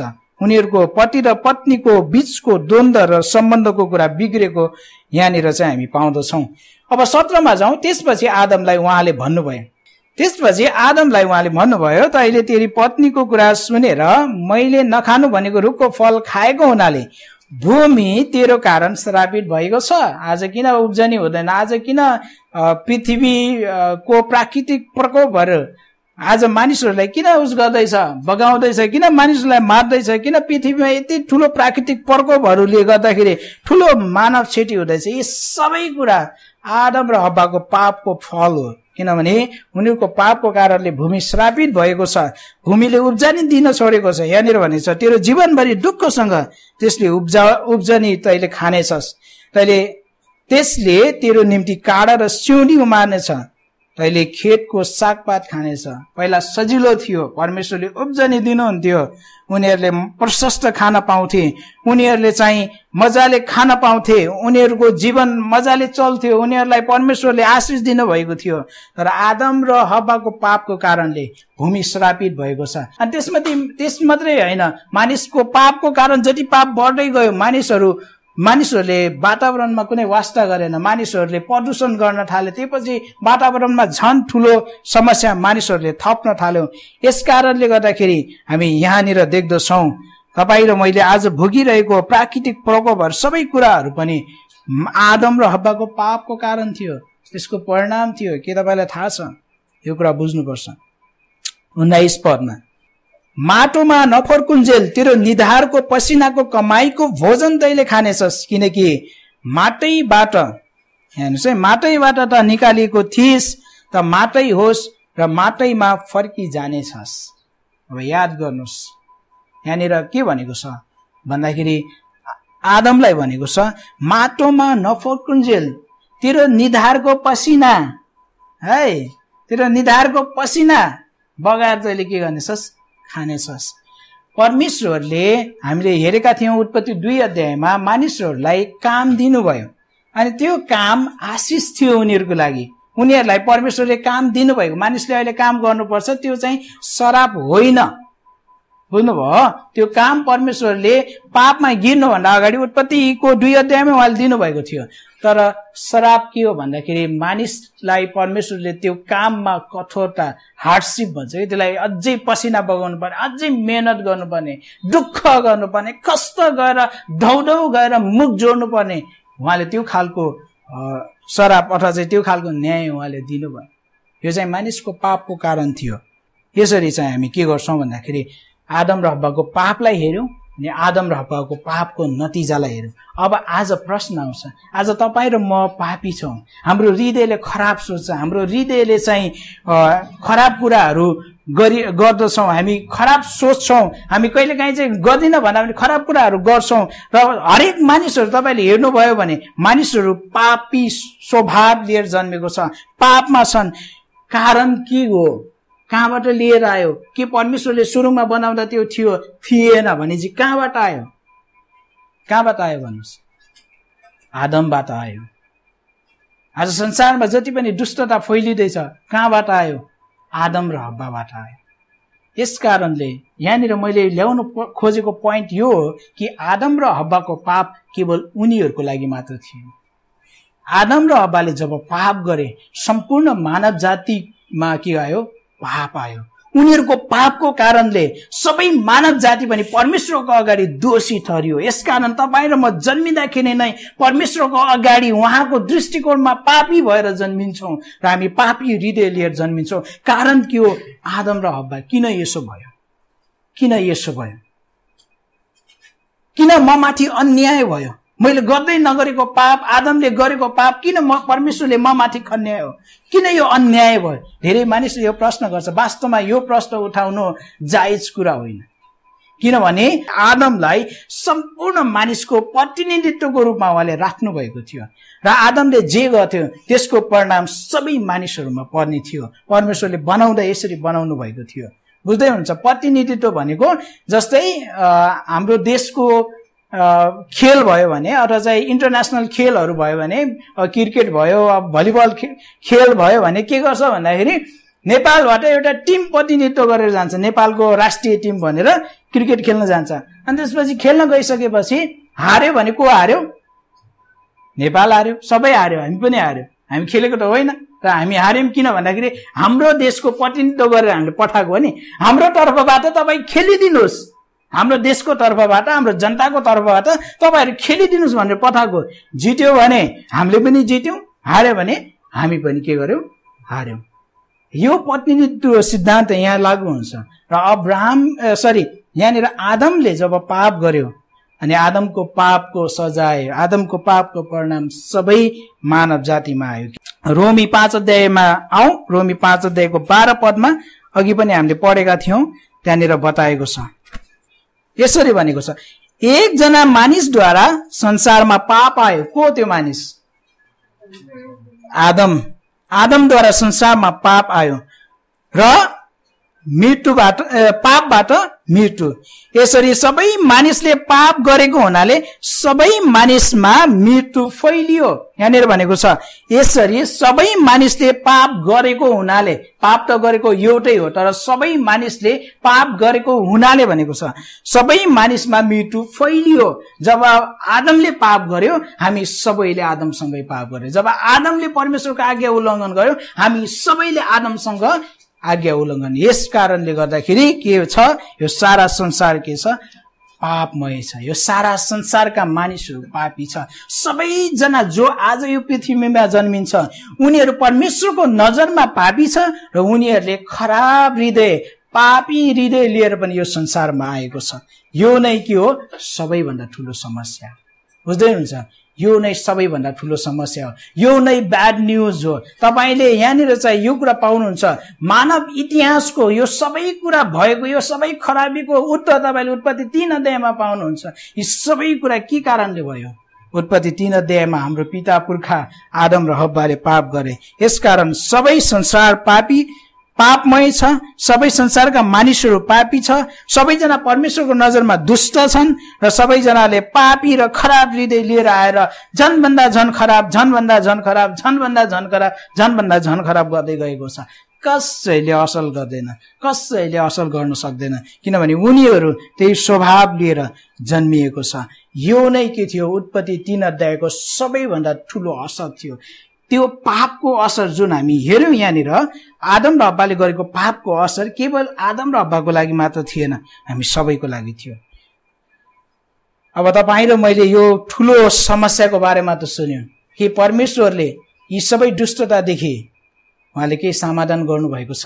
उनीहरूको पति र पत्नीको बिचको द्वन्द र सम्बन्धको कुरा बिग्रेको यहाँनिर चाहिँ हामी पाउँदछौँ अब सत्रमा जाउँ त्यसपछि आदमलाई उहाँले भन्नुभयो त्यसपछि आदमलाई उहाँले भन्नुभयो त अहिले तेरी पत्नीको कुरा सुनेर मैले नखानु भनेको रुखको फल खाएको हुनाले भूमि तेरो कारण श्रापित भएको छ आज किन उब्जनी हुँदैन आज किन पृथ्वीको प्राकृतिक प्रकोपहरू आज मानिसहरूलाई किन उस गर्दैछ बगाउँदैछ किन मानिसहरूलाई मार्दैछ किन पृथ्वीमा यति ठुलो प्राकृतिक प्रकोपहरूले गर्दाखेरि ठुलो मानव क्षति हुँदैछ यी सबै कुरा आदम र हब्बाको पापको फल हो किनभने उनीहरूको पापको कारणले भूमि श्रापित भएको छ भूमिले उब्जनी दिन छोडेको छ यहाँनिर भनेको छ तेरो जीवनभरि दुःखसँग त्यसले उब्जा उब्जनी तैँले खानेछस् तैँले त्यसले तेरो निम्ति काँडा र सिउनी उमार्नेछ तैले खेतको सागपात खानेछ पहिला सजिलो थियो परमेश्वरले उब्जनी दिनुहुन्थ्यो उनीहरूले प्रशस्त खान पाउँथे उनीहरूले चाहिँ मजाले खान पाउँथे उनीहरूको जीवन मजाले चल्थ्यो उनीहरूलाई परमेश्वरले आशिष दिनुभएको थियो तर आदम र हब्बाको पापको कारणले भूमि श्रापित भएको छ अनि त्यसमाथि त्यस मात्रै होइन मानिसको पापको कारण जति पाप बढ्दै गयो मानिसहरू मानिसहरूले वातावरणमा कुनै वास्ता गरेन मानिसहरूले प्रदूषण गर्न थाले त्यसपछि वातावरणमा झन् ठुलो समस्या मानिसहरूले थप्न थाल्यौँ यस कारणले गर्दाखेरि हामी यहाँनिर देख्दछौँ तपाईँ र मैले आज भोगिरहेको प्राकृतिक प्रकोपहरू सबै कुराहरू पनि आदम र हब्बाको पापको कारण थियो त्यसको परिणाम थियो के तपाईँलाई थाहा छ यो कुरा बुझ्नुपर्छ उन्नाइस पदमा माटोमा नफर्कुन्जेल तेरो निधारको पसिनाको कमाईको भोजन तैले खानेछस् किनकि माटैबाट हेर्नुहोस् है माटैबाट त निकालिएको थिइस् त माटै होस् र माटैमा फर्किजानेछस् अब याद गर्नुहोस् यहाँनिर के भनेको छ भन्दाखेरि आदमलाई भनेको छ माटोमा नफर्कुन्जेल तेरो निधारको पसिना है तेरो निधारको पसिना बगाएर तैँले के गर्नेछस् खानेछस् परमेश्वरले हामीले हेरेका थियौँ उत्पत्ति दुई अध्यायमा मानिसहरूलाई काम दिनुभयो अनि त्यो काम आशिष थियो उनीहरूको लागि उनीहरूलाई परमेश्वरले काम दिनुभएको मानिसले अहिले काम गर्नुपर्छ त्यो चाहिँ सराप होइन बुझ्नुभयो त्यो काम परमेश्वरले पापमा गिर्नुभन्दा अगाडि उत्पत्तिको दुई अध्यायमै उहाँले दिनुभएको थियो तर श्राप के हो भन्दाखेरि मानिसलाई परमेश्वरले त्यो काममा कठोरता हार्डसिप भन्छ कि त्यसलाई अझै पसिना बगाउनु पर्ने अझै मेहनत गर्नुपर्ने दुःख गर्नुपर्ने कष्ट गएर धौधौ गएर मुख जोड्नु पर्ने उहाँले त्यो खालको श्राप अथवा चाहिँ त्यो खालको न्याय उहाँले दिनुभयो यो चाहिँ मानिसको पापको कारण थियो यसरी चाहिँ हामी के गर्छौँ भन्दाखेरि आदम र हब्बाको पापलाई हेऱ्यौँ अनि आदम र हब्बाको पापको नतिजालाई हेऱ्यौँ अब आज प्रश्न आउँछ आज तपाईँ र म पापी छौँ हाम्रो हृदयले खराब सोच्छ हाम्रो हृदयले चाहिँ खराब कुराहरू गरी गर्दछौँ हामी खराब सोच्छौँ हामी कहिलेकाहीँ चाहिँ गर्दिनँ भन्दा पनि खराब कुराहरू गर्छौँ र हरेक मानिसहरू तपाईँले हेर्नुभयो भने मानिसहरू पापी स्वभाव लिएर जन्मेको छ पापमा छन् कारण के हो कहाँबाट लिएर आयो के परमेश्वरले सुरुमा बनाउँदा त्यो थियो थिएन भने चाहिँ कहाँबाट आयो कहाँबाट आयो भन्नुहोस् आदमबाट आयो आज संसारमा जति पनि दुष्टता फैलिँदैछ कहाँबाट आयो आदम र हब्बाबाट आयो यस कारणले यहाँनिर मैले ल्याउनु खोजेको पोइन्ट यो हो कि आदम र हब्बाको पाप केवल उनीहरूको लागि मात्र थियो आदम र हब्बाले जब पाप गरे सम्पूर्ण मानव जातिमा के आयो पाप आयो उनीहरूको पापको कारणले सबै मानव जाति पनि परमेश्वरको अगाडि दोषी ठहरियो यसकारण तपाईँ र म जन्मिँदाखेरि नै परमेश्वरको अगाडि उहाँको दृष्टिकोणमा पापी भएर जन्मिन्छौँ र हामी पापी हृदय लिएर जन्मिन्छौँ कारण के हो आदम र हब्बा किन यसो भयो किन यसो भयो किन म माथि अन्याय भयो मैले गर्दै नगरेको पाप आदमले गरेको पाप किन म परमेश्वरले म माथि खन्याय हो किन यो अन्याय भयो धेरै मानिसले यो प्रश्न गर्छ वास्तवमा यो प्रश्न उठाउनु जायज कुरा होइन किनभने आदमलाई सम्पूर्ण मानिसको प्रतिनिधित्वको रूपमा उहाँले राख्नुभएको थियो र आदमले जे गर्थ्यो त्यसको परिणाम सबै मानिसहरूमा पर्ने थियो परमेश्वरले बनाउँदा यसरी बनाउनु भएको थियो बुझ्दै हुनुहुन्छ प्रतिनिधित्व भनेको जस्तै हाम्रो देशको खेल भयो भने अथवा चाहिँ इन्टरनेसनल खेलहरू भयो भने क्रिकेट भयो अब भलिबल खेल भयो भने के गर्छ भन्दाखेरि नेपालबाट एउटा टिम प्रतिनिधित्व गरेर जान्छ नेपालको राष्ट्रिय टिम भनेर क्रिकेट खेल्न जान्छ अनि त्यसपछि खेल्न गइसकेपछि हार्यो भने को हार्यो नेपाल हार्यो सबै हार्यो हामी पनि हार्यो हामी खेलेको त होइन र हामी हार्यौँ किन भन्दाखेरि हाम्रो देशको प्रतिनिधित्व गरेर हामीले पठाएको हो नि हाम्रो तर्फबाट तपाईँ खेलिदिनुहोस् हाम्रो देशको तर्फबाट हाम्रो जनताको तर्फबाट तपाईँहरू खेलिदिनुहोस् भनेर पठाएको जित्यो भने हामीले पनि जित्यौँ हार्यो भने हामी पनि के गर्यौँ हार्यौँ यो प्रतिनिधित्व सिद्धान्त यहाँ लागु हुन्छ र अब्राहम सरी यहाँनिर आदमले जब पाप गर्यो अनि आदमको पापको सजाय आदमको पापको परिणाम सबै मानव जातिमा आयो रोमी पाँच अध्यायमा आऊ रोमी पाँच अध्यायको बाह्र पदमा अघि पनि हामीले पढेका थियौँ त्यहाँनिर बताएको छ यसरी भनेको छ एकजना मानिसद्वारा संसारमा पाप आयो को त्यो मानिस आदम आदमद्वारा संसारमा पाप आयो र मृत्युबाट पापबाट मृत्यु यसरी सबै मानिसले पाप गरेको हुनाले सबै मानिसमा मृत्यु फैलियो यहाँनिर भनेको छ यसरी सबै मानिसले पाप गरेको हुनाले पाप त गरेको एउटै हो तर सबै मानिसले पाप गरेको हुनाले भनेको छ सबै मानिसमा मृत्यु फैलियो जब आदमले पाप गर्यो हामी सबैले आदमसँगै पाप गर्यो जब आदमले परमेश्वरको आज्ञा उल्लङ्घन गर्यो हामी सबैले आदमसँग आज्ञा उल्लङ्घन यस कारणले गर्दाखेरि के छ यो सारा संसार के छ पापमय छ यो सारा संसारका मानिसहरू पापी छ सबैजना जो आज यो पृथ्वीमा जन्मिन्छ उनीहरू परमेश्वरको नजरमा पापी छ र उनीहरूले खराब हृदय पापी हृदय लिएर पनि यो संसारमा आएको छ यो नै के हो सबैभन्दा ठुलो समस्या बुझ्दै हुन्छ यो नै सबैभन्दा ठुलो समस्या हो यो नै ब्याड न्युज हो तपाईँले यहाँनिर चाहिँ यो कुरा पाउनुहुन्छ मानव इतिहासको यो सबै कुरा भएको यो सबै खराबीको उत्तर तपाईँले उत्पत्ति तिन अध्यायमा पाउनुहुन्छ यी सबै कुरा के कारणले भयो उत्पत्ति तिन अध्यायमा हाम्रो पिता पुर्खा आदम र हब्बाले पाप गरे यसकारण सबै संसार पापी पापमय छ सबै संसारका मानिसहरू पापी छ सबैजना परमेश्वरको नजरमा दुष्ट छन् र सबैजनाले पापी र खराब हृदय लिएर आएर झनभन्दा झन खराब झनभन्दा झन खराब झनभन्दा झन खराब झनभन्दा झन खराब गर्दै गएको छ कसैले असल गर्दैन कसैले असल गर्न सक्दैन किनभने उनीहरू त्यही स्वभाव लिएर जन्मिएको छ यो नै के थियो उत्पत्ति तिन अध्यायको सबैभन्दा ठुलो असर थियो त्यो पापको असर जुन हामी हेऱ्यौँ यहाँनिर आदम र अब्बाले गरेको पापको असर केवल आदम र अब्बाको लागि मात्र थिएन हामी सबैको लागि थियो अब तपाईँ र मैले यो ठुलो समस्याको बारेमा त सुन्यो कि परमेश्वरले यी सबै दुष्टतादेखि उहाँले केही समाधान गर्नुभएको छ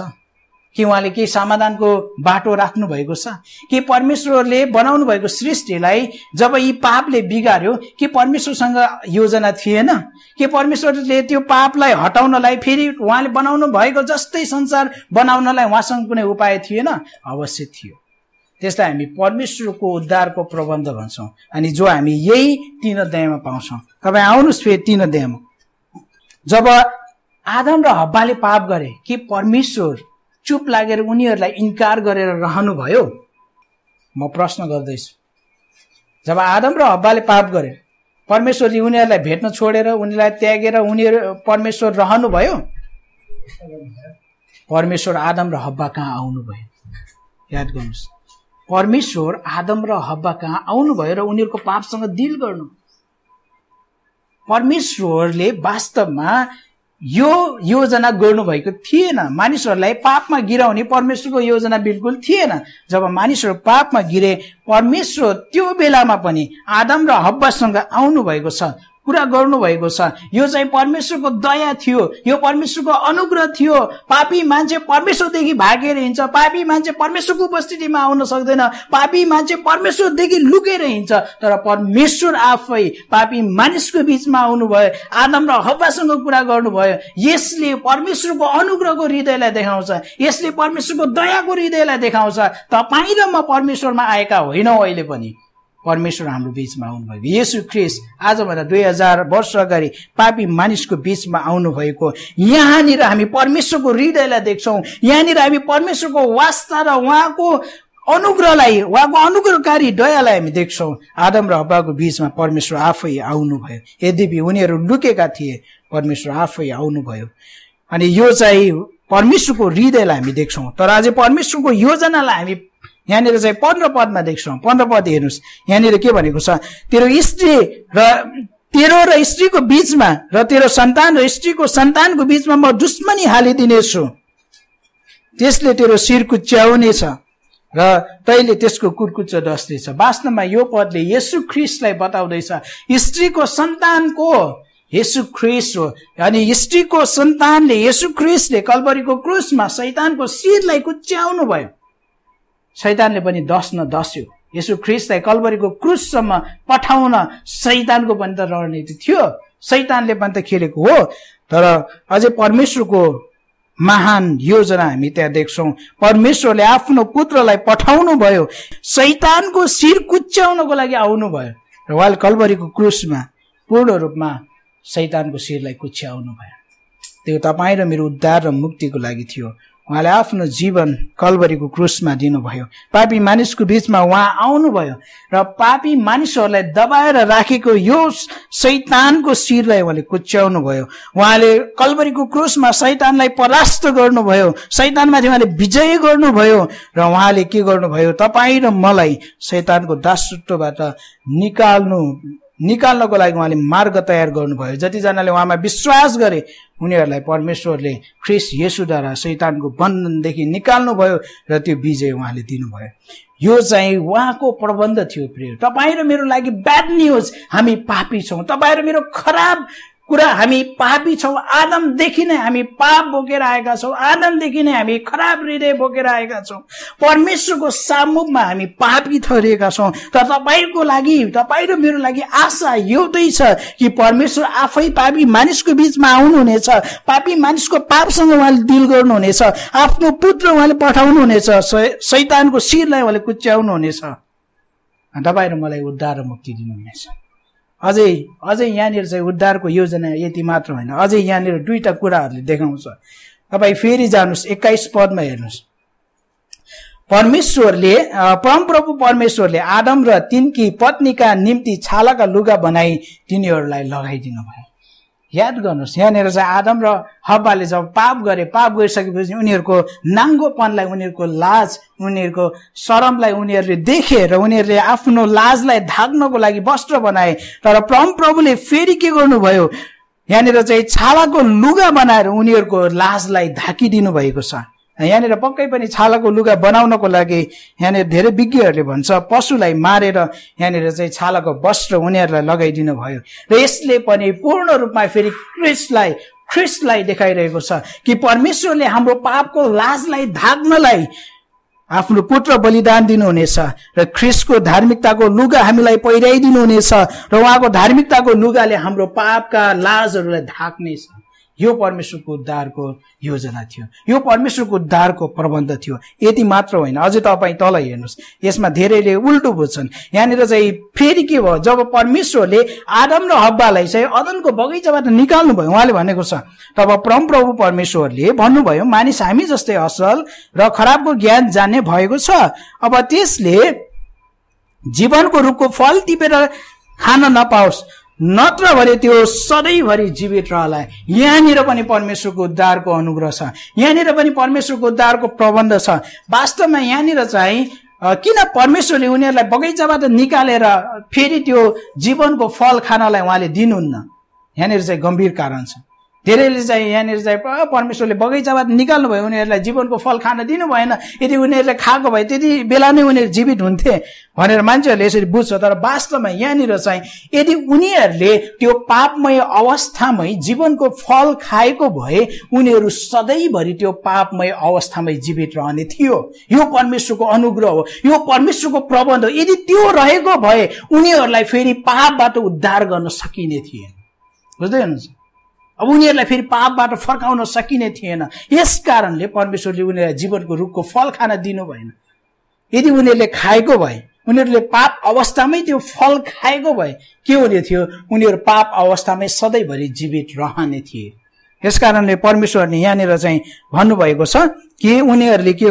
कि उहाँले केही समाधानको बाटो राख्नु भएको छ कि परमेश्वरले बनाउनु भएको सृष्टिलाई जब यी पापले बिगार्यो कि परमेश्वरसँग योजना थिएन कि परमेश्वरले त्यो पापलाई हटाउनलाई फेरि उहाँले बनाउनु भएको जस्तै संसार बनाउनलाई उहाँसँग कुनै उपाय थिएन अवश्य थियो त्यसलाई हामी परमेश्वरको उद्धारको प्रबन्ध भन्छौँ अनि जो हामी यही तिन अध्यायमा पाउँछौँ तपाईँ आउनुहोस् फेरि तिन अध्यायमा जब आदम र हब्बाले पाप गरे कि परमेश्वर चुप लागेर उनीहरूलाई इन्कार गरेर रहनुभयो म प्रश्न गर्दैछु जब आदम र हब्बाले पाप गरे परमेश्वरले उनीहरूलाई भेट्न छोडेर उनीहरूलाई त्यागेर उनीहरू परमेश्वर रहनुभयो परमेश्वर आदम र हब्बा कहाँ आउनुभयो याद गर्नुहोस् परमेश्वर आदम र हब्बा कहाँ आउनुभयो र उनीहरूको पापसँग डिल गर्नु परमेश्वरले वास्तवमा यो योजना गर्नुभएको थिएन मानिसहरूलाई पापमा गिराउने परमेश्वरको योजना बिल्कुल थिएन जब मानिसहरू पापमा गिरे परमेश्वर त्यो बेलामा पनि आदम र हब्बासँग आउनुभएको छ कुरा गर्नुभएको छ यो चाहिँ परमेश्वरको दया थियो यो परमेश्वरको अनुग्रह थियो पापी मान्छे परमेश्वरदेखि भागेर हिँड्छ पापी मान्छे परमेश्वरको उपस्थितिमा आउन सक्दैन पापी मान्छे परमेश्वरदेखि लुकेर हिँड्छ तर परमेश्वर आफै पापी मानिसको बिचमा आउनुभयो आदम र हब्बासँग कुरा गर्नुभयो यसले परमेश्वरको अनुग्रहको हृदयलाई देखाउँछ यसले परमेश्वरको दयाको हृदयलाई देखाउँछ तपाईँ र म परमेश्वरमा आएका होइनौँ अहिले पनि परमेश्वर हाम्रो बिचमा आउनुभयो यसु ख्रिस आजभन्दा दुई हजार वर्ष अगाडि पापी मानिसको बिचमा आउनुभएको यहाँनिर हामी परमेश्वरको हृदयलाई देख्छौँ यहाँनिर हामी परमेश्वरको वास्ता र उहाँको अनुग्रहलाई उहाँको अनुग्रहकारी दयालाई हामी देख्छौँ आदम र हब्बाको बिचमा परमेश्वर आफै आउनुभयो यद्यपि उनीहरू लुकेका थिए परमेश्वर आफै आउनुभयो अनि यो चाहिँ परमेश्वरको हृदयलाई हामी देख्छौँ तर आज परमेश्वरको योजनालाई हामी यहाँनिर चाहिँ पन्ध्र पदमा देख्छौँ पन्ध्र पद हेर्नुहोस् यहाँनिर के भनेको छ तेरो स्त्री र तेरो र स्त्रीको बीचमा र तेरो सन्तान र स्त्रीको सन्तानको बीचमा म दुश्मनी हालिदिनेछु त्यसले तेरो शिर कुच्याउनेछ र तैले त्यसको कुर्कुच्च डस्नेछ वास्तवमा यो पदले यसु ख्रिसलाई बताउँदैछ स्त्रीको सन्तानको यसु ख्रिस हो अनि स्त्रीको सन्तानले यसु ख्रिसले कलबरीको क्रुसमा सैतानको शिरलाई कुच्याउनु भयो शैतानले पनि दस न दस्यो यसो ख्रिस्टलाई कलबरीको क्रुससम्म पठाउन शैतानको पनि त रणनीति थियो शैतानले पनि त खेलेको हो तर अझै परमेश्वरको महान योजना हामी त्यहाँ देख्छौँ परमेश्वरले आफ्नो पुत्रलाई पठाउनु भयो शैतानको शिर कुच्याउनको लागि आउनुभयो र वाल कलबरीको क्रुसमा पूर्ण रूपमा शैतानको शिरलाई कुच्याउनु भयो त्यो तपाईँ र मेरो उद्धार र मुक्तिको लागि थियो उहाँले आफ्नो जीवन कलबरीको क्रुसमा दिनुभयो पापी मानिसको बिचमा उहाँ आउनुभयो र पापी मानिसहरूलाई दबाएर राखेको यो शैतानको शिरलाई उहाँले कुच्याउनु भयो उहाँले कलबरीको क्रुसमा शैतानलाई परास्त गर्नुभयो शैतानमाथि उहाँले विजय गर्नुभयो र उहाँले के गर्नुभयो तपाईँ र मलाई शैतानको दासत्वबाट निकाल्नु निकाल्नको लागि उहाँले मार्ग तयार गर्नुभयो जतिजनाले उहाँमा विश्वास गरे उनीहरूलाई परमेश्वरले ख्रिस येसुद्वारा शैतानको बन्धनदेखि निकाल्नुभयो र त्यो विजय उहाँले दिनुभयो यो चाहिँ उहाँको प्रबन्ध थियो प्रिय तपाईँ र मेरो लागि ब्याड न्युज हामी पापी छौँ तपाईँ र मेरो खराब कुरा हामी पापी छौँ आदमदेखि नै हामी पाप बोकेर आएका छौँ आदमदेखि नै हामी खराब हृदय बोकेर आएका छौँ परमेश्वरको सामुखमा हामी पापी थरिएका छौँ तर तपाईँको लागि तपाईँ र मेरो लागि आशा एउटै छ कि परमेश्वर आफै पापी मानिसको बिचमा आउनुहुनेछ पापी मानिसको पापसँग उहाँले डिल गर्नुहुनेछ आफ्नो पुत्र उहाँले पठाउनुहुनेछ शैतानको शिरलाई उहाँले कुच्याउनुहुनेछ तपाईँहरू र मलाई उद्धार मुक्ति दिनुहुनेछ अझै अझै यहाँनिर चाहिँ उद्धारको योजना यति मात्र होइन अझै यहाँनिर दुईवटा कुराहरूले देखाउँछ तपाईँ फेरि जानुहोस् एक्काइस पदमा हेर्नुहोस् परमेश्वरले परमप्रभु परमेश्वरले आदम र तिनकी पत्नीका निम्ति छालाका लुगा बनाई तिनीहरूलाई लगाइदिनु भयो याद गर्नुहोस् यहाँनिर चाहिँ आदम र हब्बाले जब पाप गरे पाप गरिसकेपछि उनीहरूको नाङ्गोपनलाई उनीहरूको लाज उनीहरूको शरमलाई उनीहरूले देखे र उनीहरूले आफ्नो लाजलाई ढाक्नको लागि वस्त्र बनाए तर प्रम प्रभुले फेरि के गर्नुभयो यहाँनिर चाहिँ छालाको लुगा बनाएर उनीहरूको लाजलाई ढाकिदिनु भएको छ यहाँनिर पक्कै पनि छालाको लुगा बनाउनको लागि यहाँनिर धेरै विज्ञहरूले भन्छ पशुलाई मारेर यहाँनिर चाहिँ छालाको वस्त्र उनीहरूलाई लगाइदिनु भयो र यसले पनि पूर्ण रूपमा फेरि क्रिस्टलाई ख्रिस्टलाई देखाइरहेको छ कि परमेश्वरले हाम्रो पापको लाजलाई धाग्नलाई आफ्नो पुत्र बलिदान दिनुहुनेछ र ख्रिस्टको धार्मिकताको लुगा हामीलाई पहिराइदिनुहुनेछ र उहाँको धार्मिकताको लुगाले हाम्रो पापका लाजहरूलाई ढाक्नेछ यो परमेश्वरको उद्धारको योजना थियो यो परमेश्वरको उद्धारको प्रबन्ध थियो यति मात्र होइन अझै तपाईँ तल हेर्नुहोस् यसमा धेरैले उल्टो बुझ्छन् यहाँनिर चाहिँ फेरि के भयो जब परमेश्वरले आदम र हब्बालाई चाहिँ अदनको बगैँचाबाट निकाल्नु भयो उहाँले भनेको छ तब प्रभु परमेश्वरले भन्नुभयो मानिस हामी जस्तै असल र खराबको ज्ञान जान्ने भएको छ अब त्यसले जीवनको रूपको फल टिपेर खान नपाओस् नत्र भने त्यो सधैँभरि जीवित रहला यहाँनिर पनि परमेश्वरको उद्धारको अनुग्रह छ यहाँनिर पनि परमेश्वरको उद्धारको प्रबन्ध छ वास्तवमा यहाँनिर चाहिँ किन परमेश्वरले उनीहरूलाई बगैँचाबाट निकालेर फेरि त्यो जीवनको फल खानलाई उहाँले दिनुहुन्न यहाँनिर चाहिँ गम्भीर कारण छ धेरैले चाहिँ यहाँनिर चाहिँ परमेश्वरले बगैँचाबाट भयो उनीहरूलाई जीवनको फल खान दिनु भएन यदि उनीहरूले खाएको भए त्यति बेला नै उनीहरू जीवित हुन्थे भनेर मान्छेहरूले यसरी बुझ्छ तर वास्तवमा यहाँनिर चाहिँ यदि उनीहरूले त्यो पापमय अवस्थामै जीवनको फल खाएको भए उनीहरू सधैँभरि त्यो पापमय अवस्थामै जीवित रहने थियो यो परमेश्वरको अनुग्रह हो यो परमेश्वरको प्रबन्ध हो यदि त्यो रहेको भए उनीहरूलाई फेरि पापबाट उद्धार गर्न सकिने थिए बुझ्दै हुनुहुन्छ अब उनीहरूलाई फेरि पापबाट फर्काउन सकिने थिएन यस कारणले परमेश्वरले उनीहरूलाई जीवनको रुखको फल खान दिनु भएन यदि उनीहरूले खाएको भए उनीहरूले पाप अवस्थामै त्यो फल खाएको भए के हुने थियो उनीहरू पाप अवस्थामै सधैँभरि जीवित रहने थिए यस कारणले परमेश्वरले यहाँनिर चाहिँ भन्नुभएको छ कि उनीहरूले के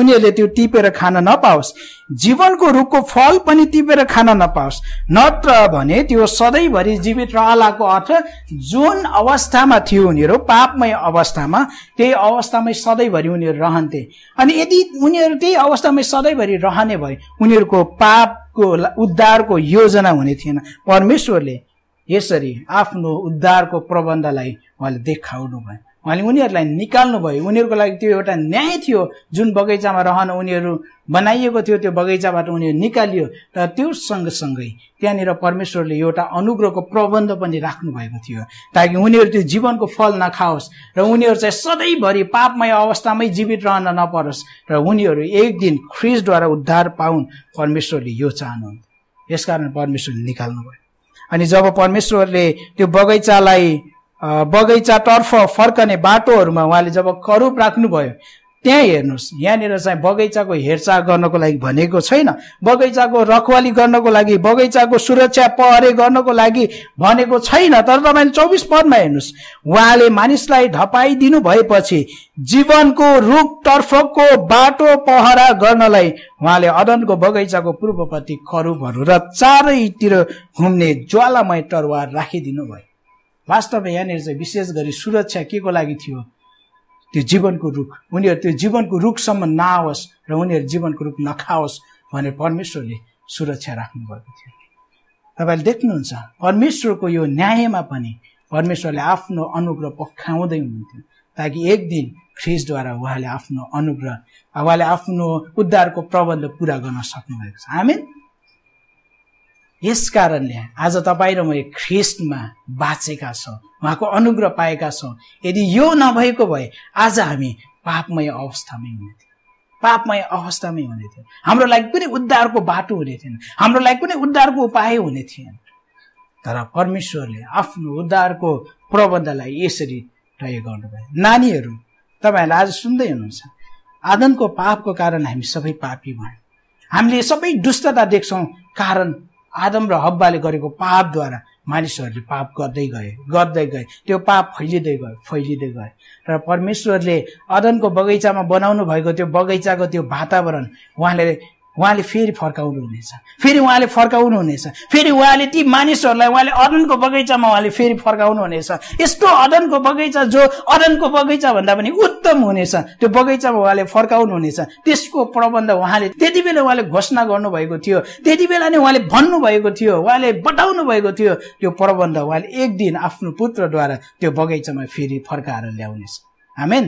उनीहरूले त्यो टिपेर खान नपाओस् जीवनको रुखको फल पनि टिपेर खान नपाओस् नत्र भने त्यो सधैँभरि जीवित रहलाको अर्थ जुन अवस्थामा थियो उनीहरू पापमय अवस्थामा त्यही अवस्थामै सधैँभरि उनीहरू रहन्थे अनि यदि उनीहरू त्यही अवस्थामै सधैँभरि रहने भए उनीहरूको पापको उद्धारको योजना हुने थिएन परमेश्वरले यसरी आफ्नो उद्धारको प्रबन्धलाई उहाँले देखाउनु भयो उहाँले उनीहरूलाई निकाल्नुभयो उनीहरूको लागि त्यो एउटा न्याय थियो जुन बगैँचामा रहन उनीहरू बनाइएको थियो त्यो बगैँचाबाट उनीहरू निकालियो र त्यो सँगसँगै त्यहाँनिर परमेश्वरले एउटा अनुग्रहको प्रबन्ध पनि राख्नुभएको थियो ताकि उनीहरू त्यो जीवनको फल नखाओस् र उनीहरू चाहिँ सधैँभरि पापमय अवस्थामै जीवित रहन नपरोस् र उनीहरू एक दिन ख्रिजद्वारा उद्धार पाउन् परमेश्वरले यो चाहनुहुन्थ्यो यसकारण परमेश्वरले निकाल्नुभयो अनि जब परमेश्वरले त्यो बगैँचालाई बगैँचातर्फ फर्कने बाटोहरूमा उहाँले जब करुप राख्नुभयो त्यहाँ हेर्नुहोस् यहाँनिर चाहिँ बगैँचाको हेरचाह गर्नको लागि भनेको छैन बगैँचाको रखवाली गर्नको लागि बगैँचाको सुरक्षा पहरे गर्नको लागि भनेको छैन तर तपाईँले चौबिस पदमा हेर्नुहोस् उहाँले मानिसलाई ढपाइदिनु भएपछि जीवनको रुखतर्फको बाटो पहरा गर्नलाई उहाँले अदनको बगैँचाको पूर्वपट्टि करुपहरू र चारैतिर घुम्ने ज्वालामय तरवार राखिदिनु भयो वास्तवमा यहाँनिर चाहिँ विशेष गरी सुरक्षा के को लागि थियो त्यो जीवनको रुख उनीहरू त्यो जीवनको रुखसम्म नआओस् र उनीहरू जीवनको रुख नखाओस् भनेर परमेश्वरले सुरक्षा राख्नुभएको थियो तपाईँले देख्नुहुन्छ परमेश्वरको यो न्यायमा पनि परमेश्वरले आफ्नो अनुग्रह पखाउँदै हुनुहुन्थ्यो ताकि एक दिन ख्रिसद्वारा उहाँले आफ्नो अनुग्रह उहाँले आफ्नो उद्धारको प्रबन्ध पुरा गर्न सक्नुभएको छ हामी यस कारणले आज तपाईँ र मैले ख्रिस्टमा बाँचेका छौँ उहाँको अनुग्रह पाएका छौँ यदि यो नभएको भए आज हामी पापमय अवस्थामै हुने थियौँ पापमय अवस्थामै हुने थियो हाम्रो लागि कुनै उद्धारको बाटो हुने थिएन हाम्रो लागि कुनै उद्धारको उपाय हुने थिएन तर परमेश्वरले आफ्नो उद्धारको प्रबन्धलाई यसरी तय गर्नुभयो नानीहरू तपाईँहरूले आज सुन्दै हुनुहुन्छ आदनको पापको कारण हामी सबै पापी भयौँ हामीले सबै दुष्टता देख्छौँ कारण आदम र हब्बाले गरेको पापद्वारा मानिसहरूले पाप गर्दै गए गर्दै गए त्यो पाप फैलिँदै गयो फैलिँदै गए र परमेश्वरले अदनको बगैँचामा बनाउनु भएको त्यो बगैँचाको त्यो वातावरण उहाँले उहाँले फेरि फर्काउनुहुनेछ फेरि उहाँले फर्काउनुहुनेछ फेरि उहाँले ती मानिसहरूलाई उहाँले अदनको बगैँचामा उहाँले फेरि फर्काउनुहुनेछ यस्तो अदनको बगैँचा जो अदनको बगैँचा भन्दा पनि उत्तम हुनेछ त्यो बगैँचामा उहाँले फर्काउनुहुनेछ त्यसको प्रबन्ध उहाँले त्यति बेला उहाँले घोषणा गर्नुभएको थियो त्यति बेला नै उहाँले भन्नुभएको थियो उहाँले बताउनु भएको थियो त्यो प्रबन्ध उहाँले एक दिन आफ्नो पुत्रद्वारा त्यो बगैँचामा फेरि फर्काएर ल्याउनेछ हामी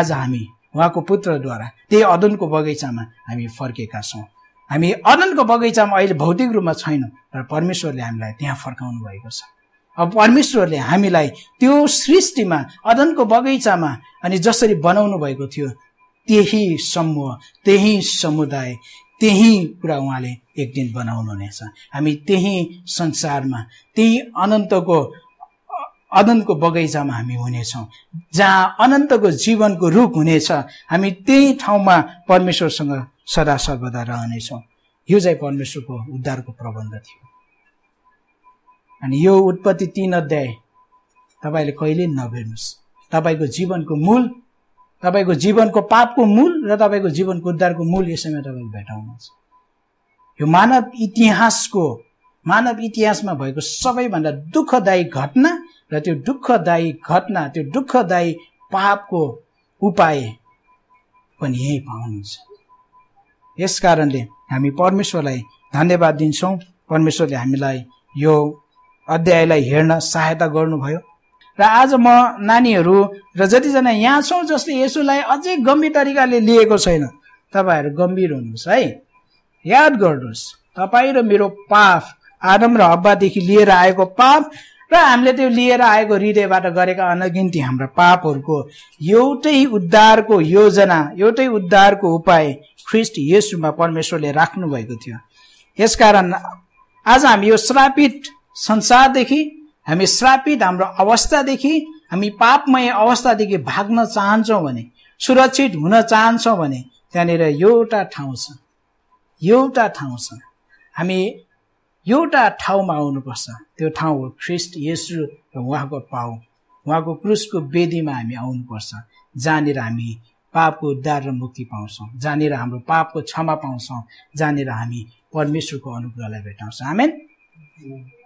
आज हामी उहाँको पुत्रद्वारा त्यही अदनको बगैँचामा हामी फर्केका छौँ हामी अदनको बगैँचामा अहिले भौतिक रूपमा छैनौँ तर परमेश्वरले हामीलाई त्यहाँ फर्काउनु भएको छ अब परमेश्वरले हामीलाई त्यो सृष्टिमा अदनको बगैँचामा अनि जसरी बनाउनु भएको थियो त्यही समूह त्यही समुदाय त्यही कुरा उहाँले एक दिन हुनेछ हामी त्यही संसारमा त्यही अनन्तको अनन्तको बगैँचामा हामी हुनेछौँ जहाँ अनन्तको जीवनको रूप हुनेछ हामी त्यही ठाउँमा परमेश्वरसँग सदा सर्वदा रहनेछौँ यो चाहिँ परमेश्वरको उद्धारको प्रबन्ध थियो अनि यो उत्पत्ति तिन अध्याय तपाईँले कहिले नभेर्नुहोस् तपाईँको जीवनको मूल तपाईँको जीवनको पापको मूल र तपाईँको जीवनको उद्धारको मूल यसैमा तपाईँले भेटाउनुहुन्छ यो मानव इतिहासको मानव इतिहासमा भएको सबैभन्दा दुःखदायी घटना र त्यो दुःखदायी घटना त्यो दुःखदायी पापको उपाय पनि यहीँ पाउनुहुन्छ यस कारणले हामी परमेश्वरलाई धन्यवाद दिन्छौँ परमेश्वरले हामीलाई यो अध्यायलाई हेर्न सहायता गर्नुभयो र आज म नानीहरू र जतिजना यहाँ छौँ जसले यसोलाई अझै गम्भीर तरिकाले लिएको छैन तपाईँहरू गम्भीर हुनुहोस् है याद गर्नुहोस् तपाईँ र मेरो पाप आदम र हब्बादेखि लिएर आएको पाप र हामीले त्यो लिएर आएको हृदयबाट गरेका अनगिन्ती हाम्रा पापहरूको एउटै उद्धारको योजना एउटै उद्धारको उपाय ख्रिस्ट यसुमा परमेश्वरले राख्नुभएको थियो यसकारण आज हामी यो श्रापित संसारदेखि हामी श्रापित हाम्रो अवस्थादेखि हामी पापमय अवस्थादेखि भाग्न चाहन्छौँ भने सुरक्षित हुन चाहन्छौँ भने त्यहाँनिर एउटा ठाउँ छ एउटा ठाउँ छ हामी एउटा ठाउँमा आउनुपर्छ त्यो ठाउँ हो ख्रिस्ट यसु र उहाँको पाउ उहाँको क्रुसको वेदीमा हामी आउनुपर्छ जहाँनिर हामी पापको उद्धार र मुक्ति पाउँछौँ जहाँनिर हाम्रो पापको क्षमा पाउँछौँ जहाँनिर हामी परमेश्वरको अनुग्रहलाई भेटाउँछौँ हामी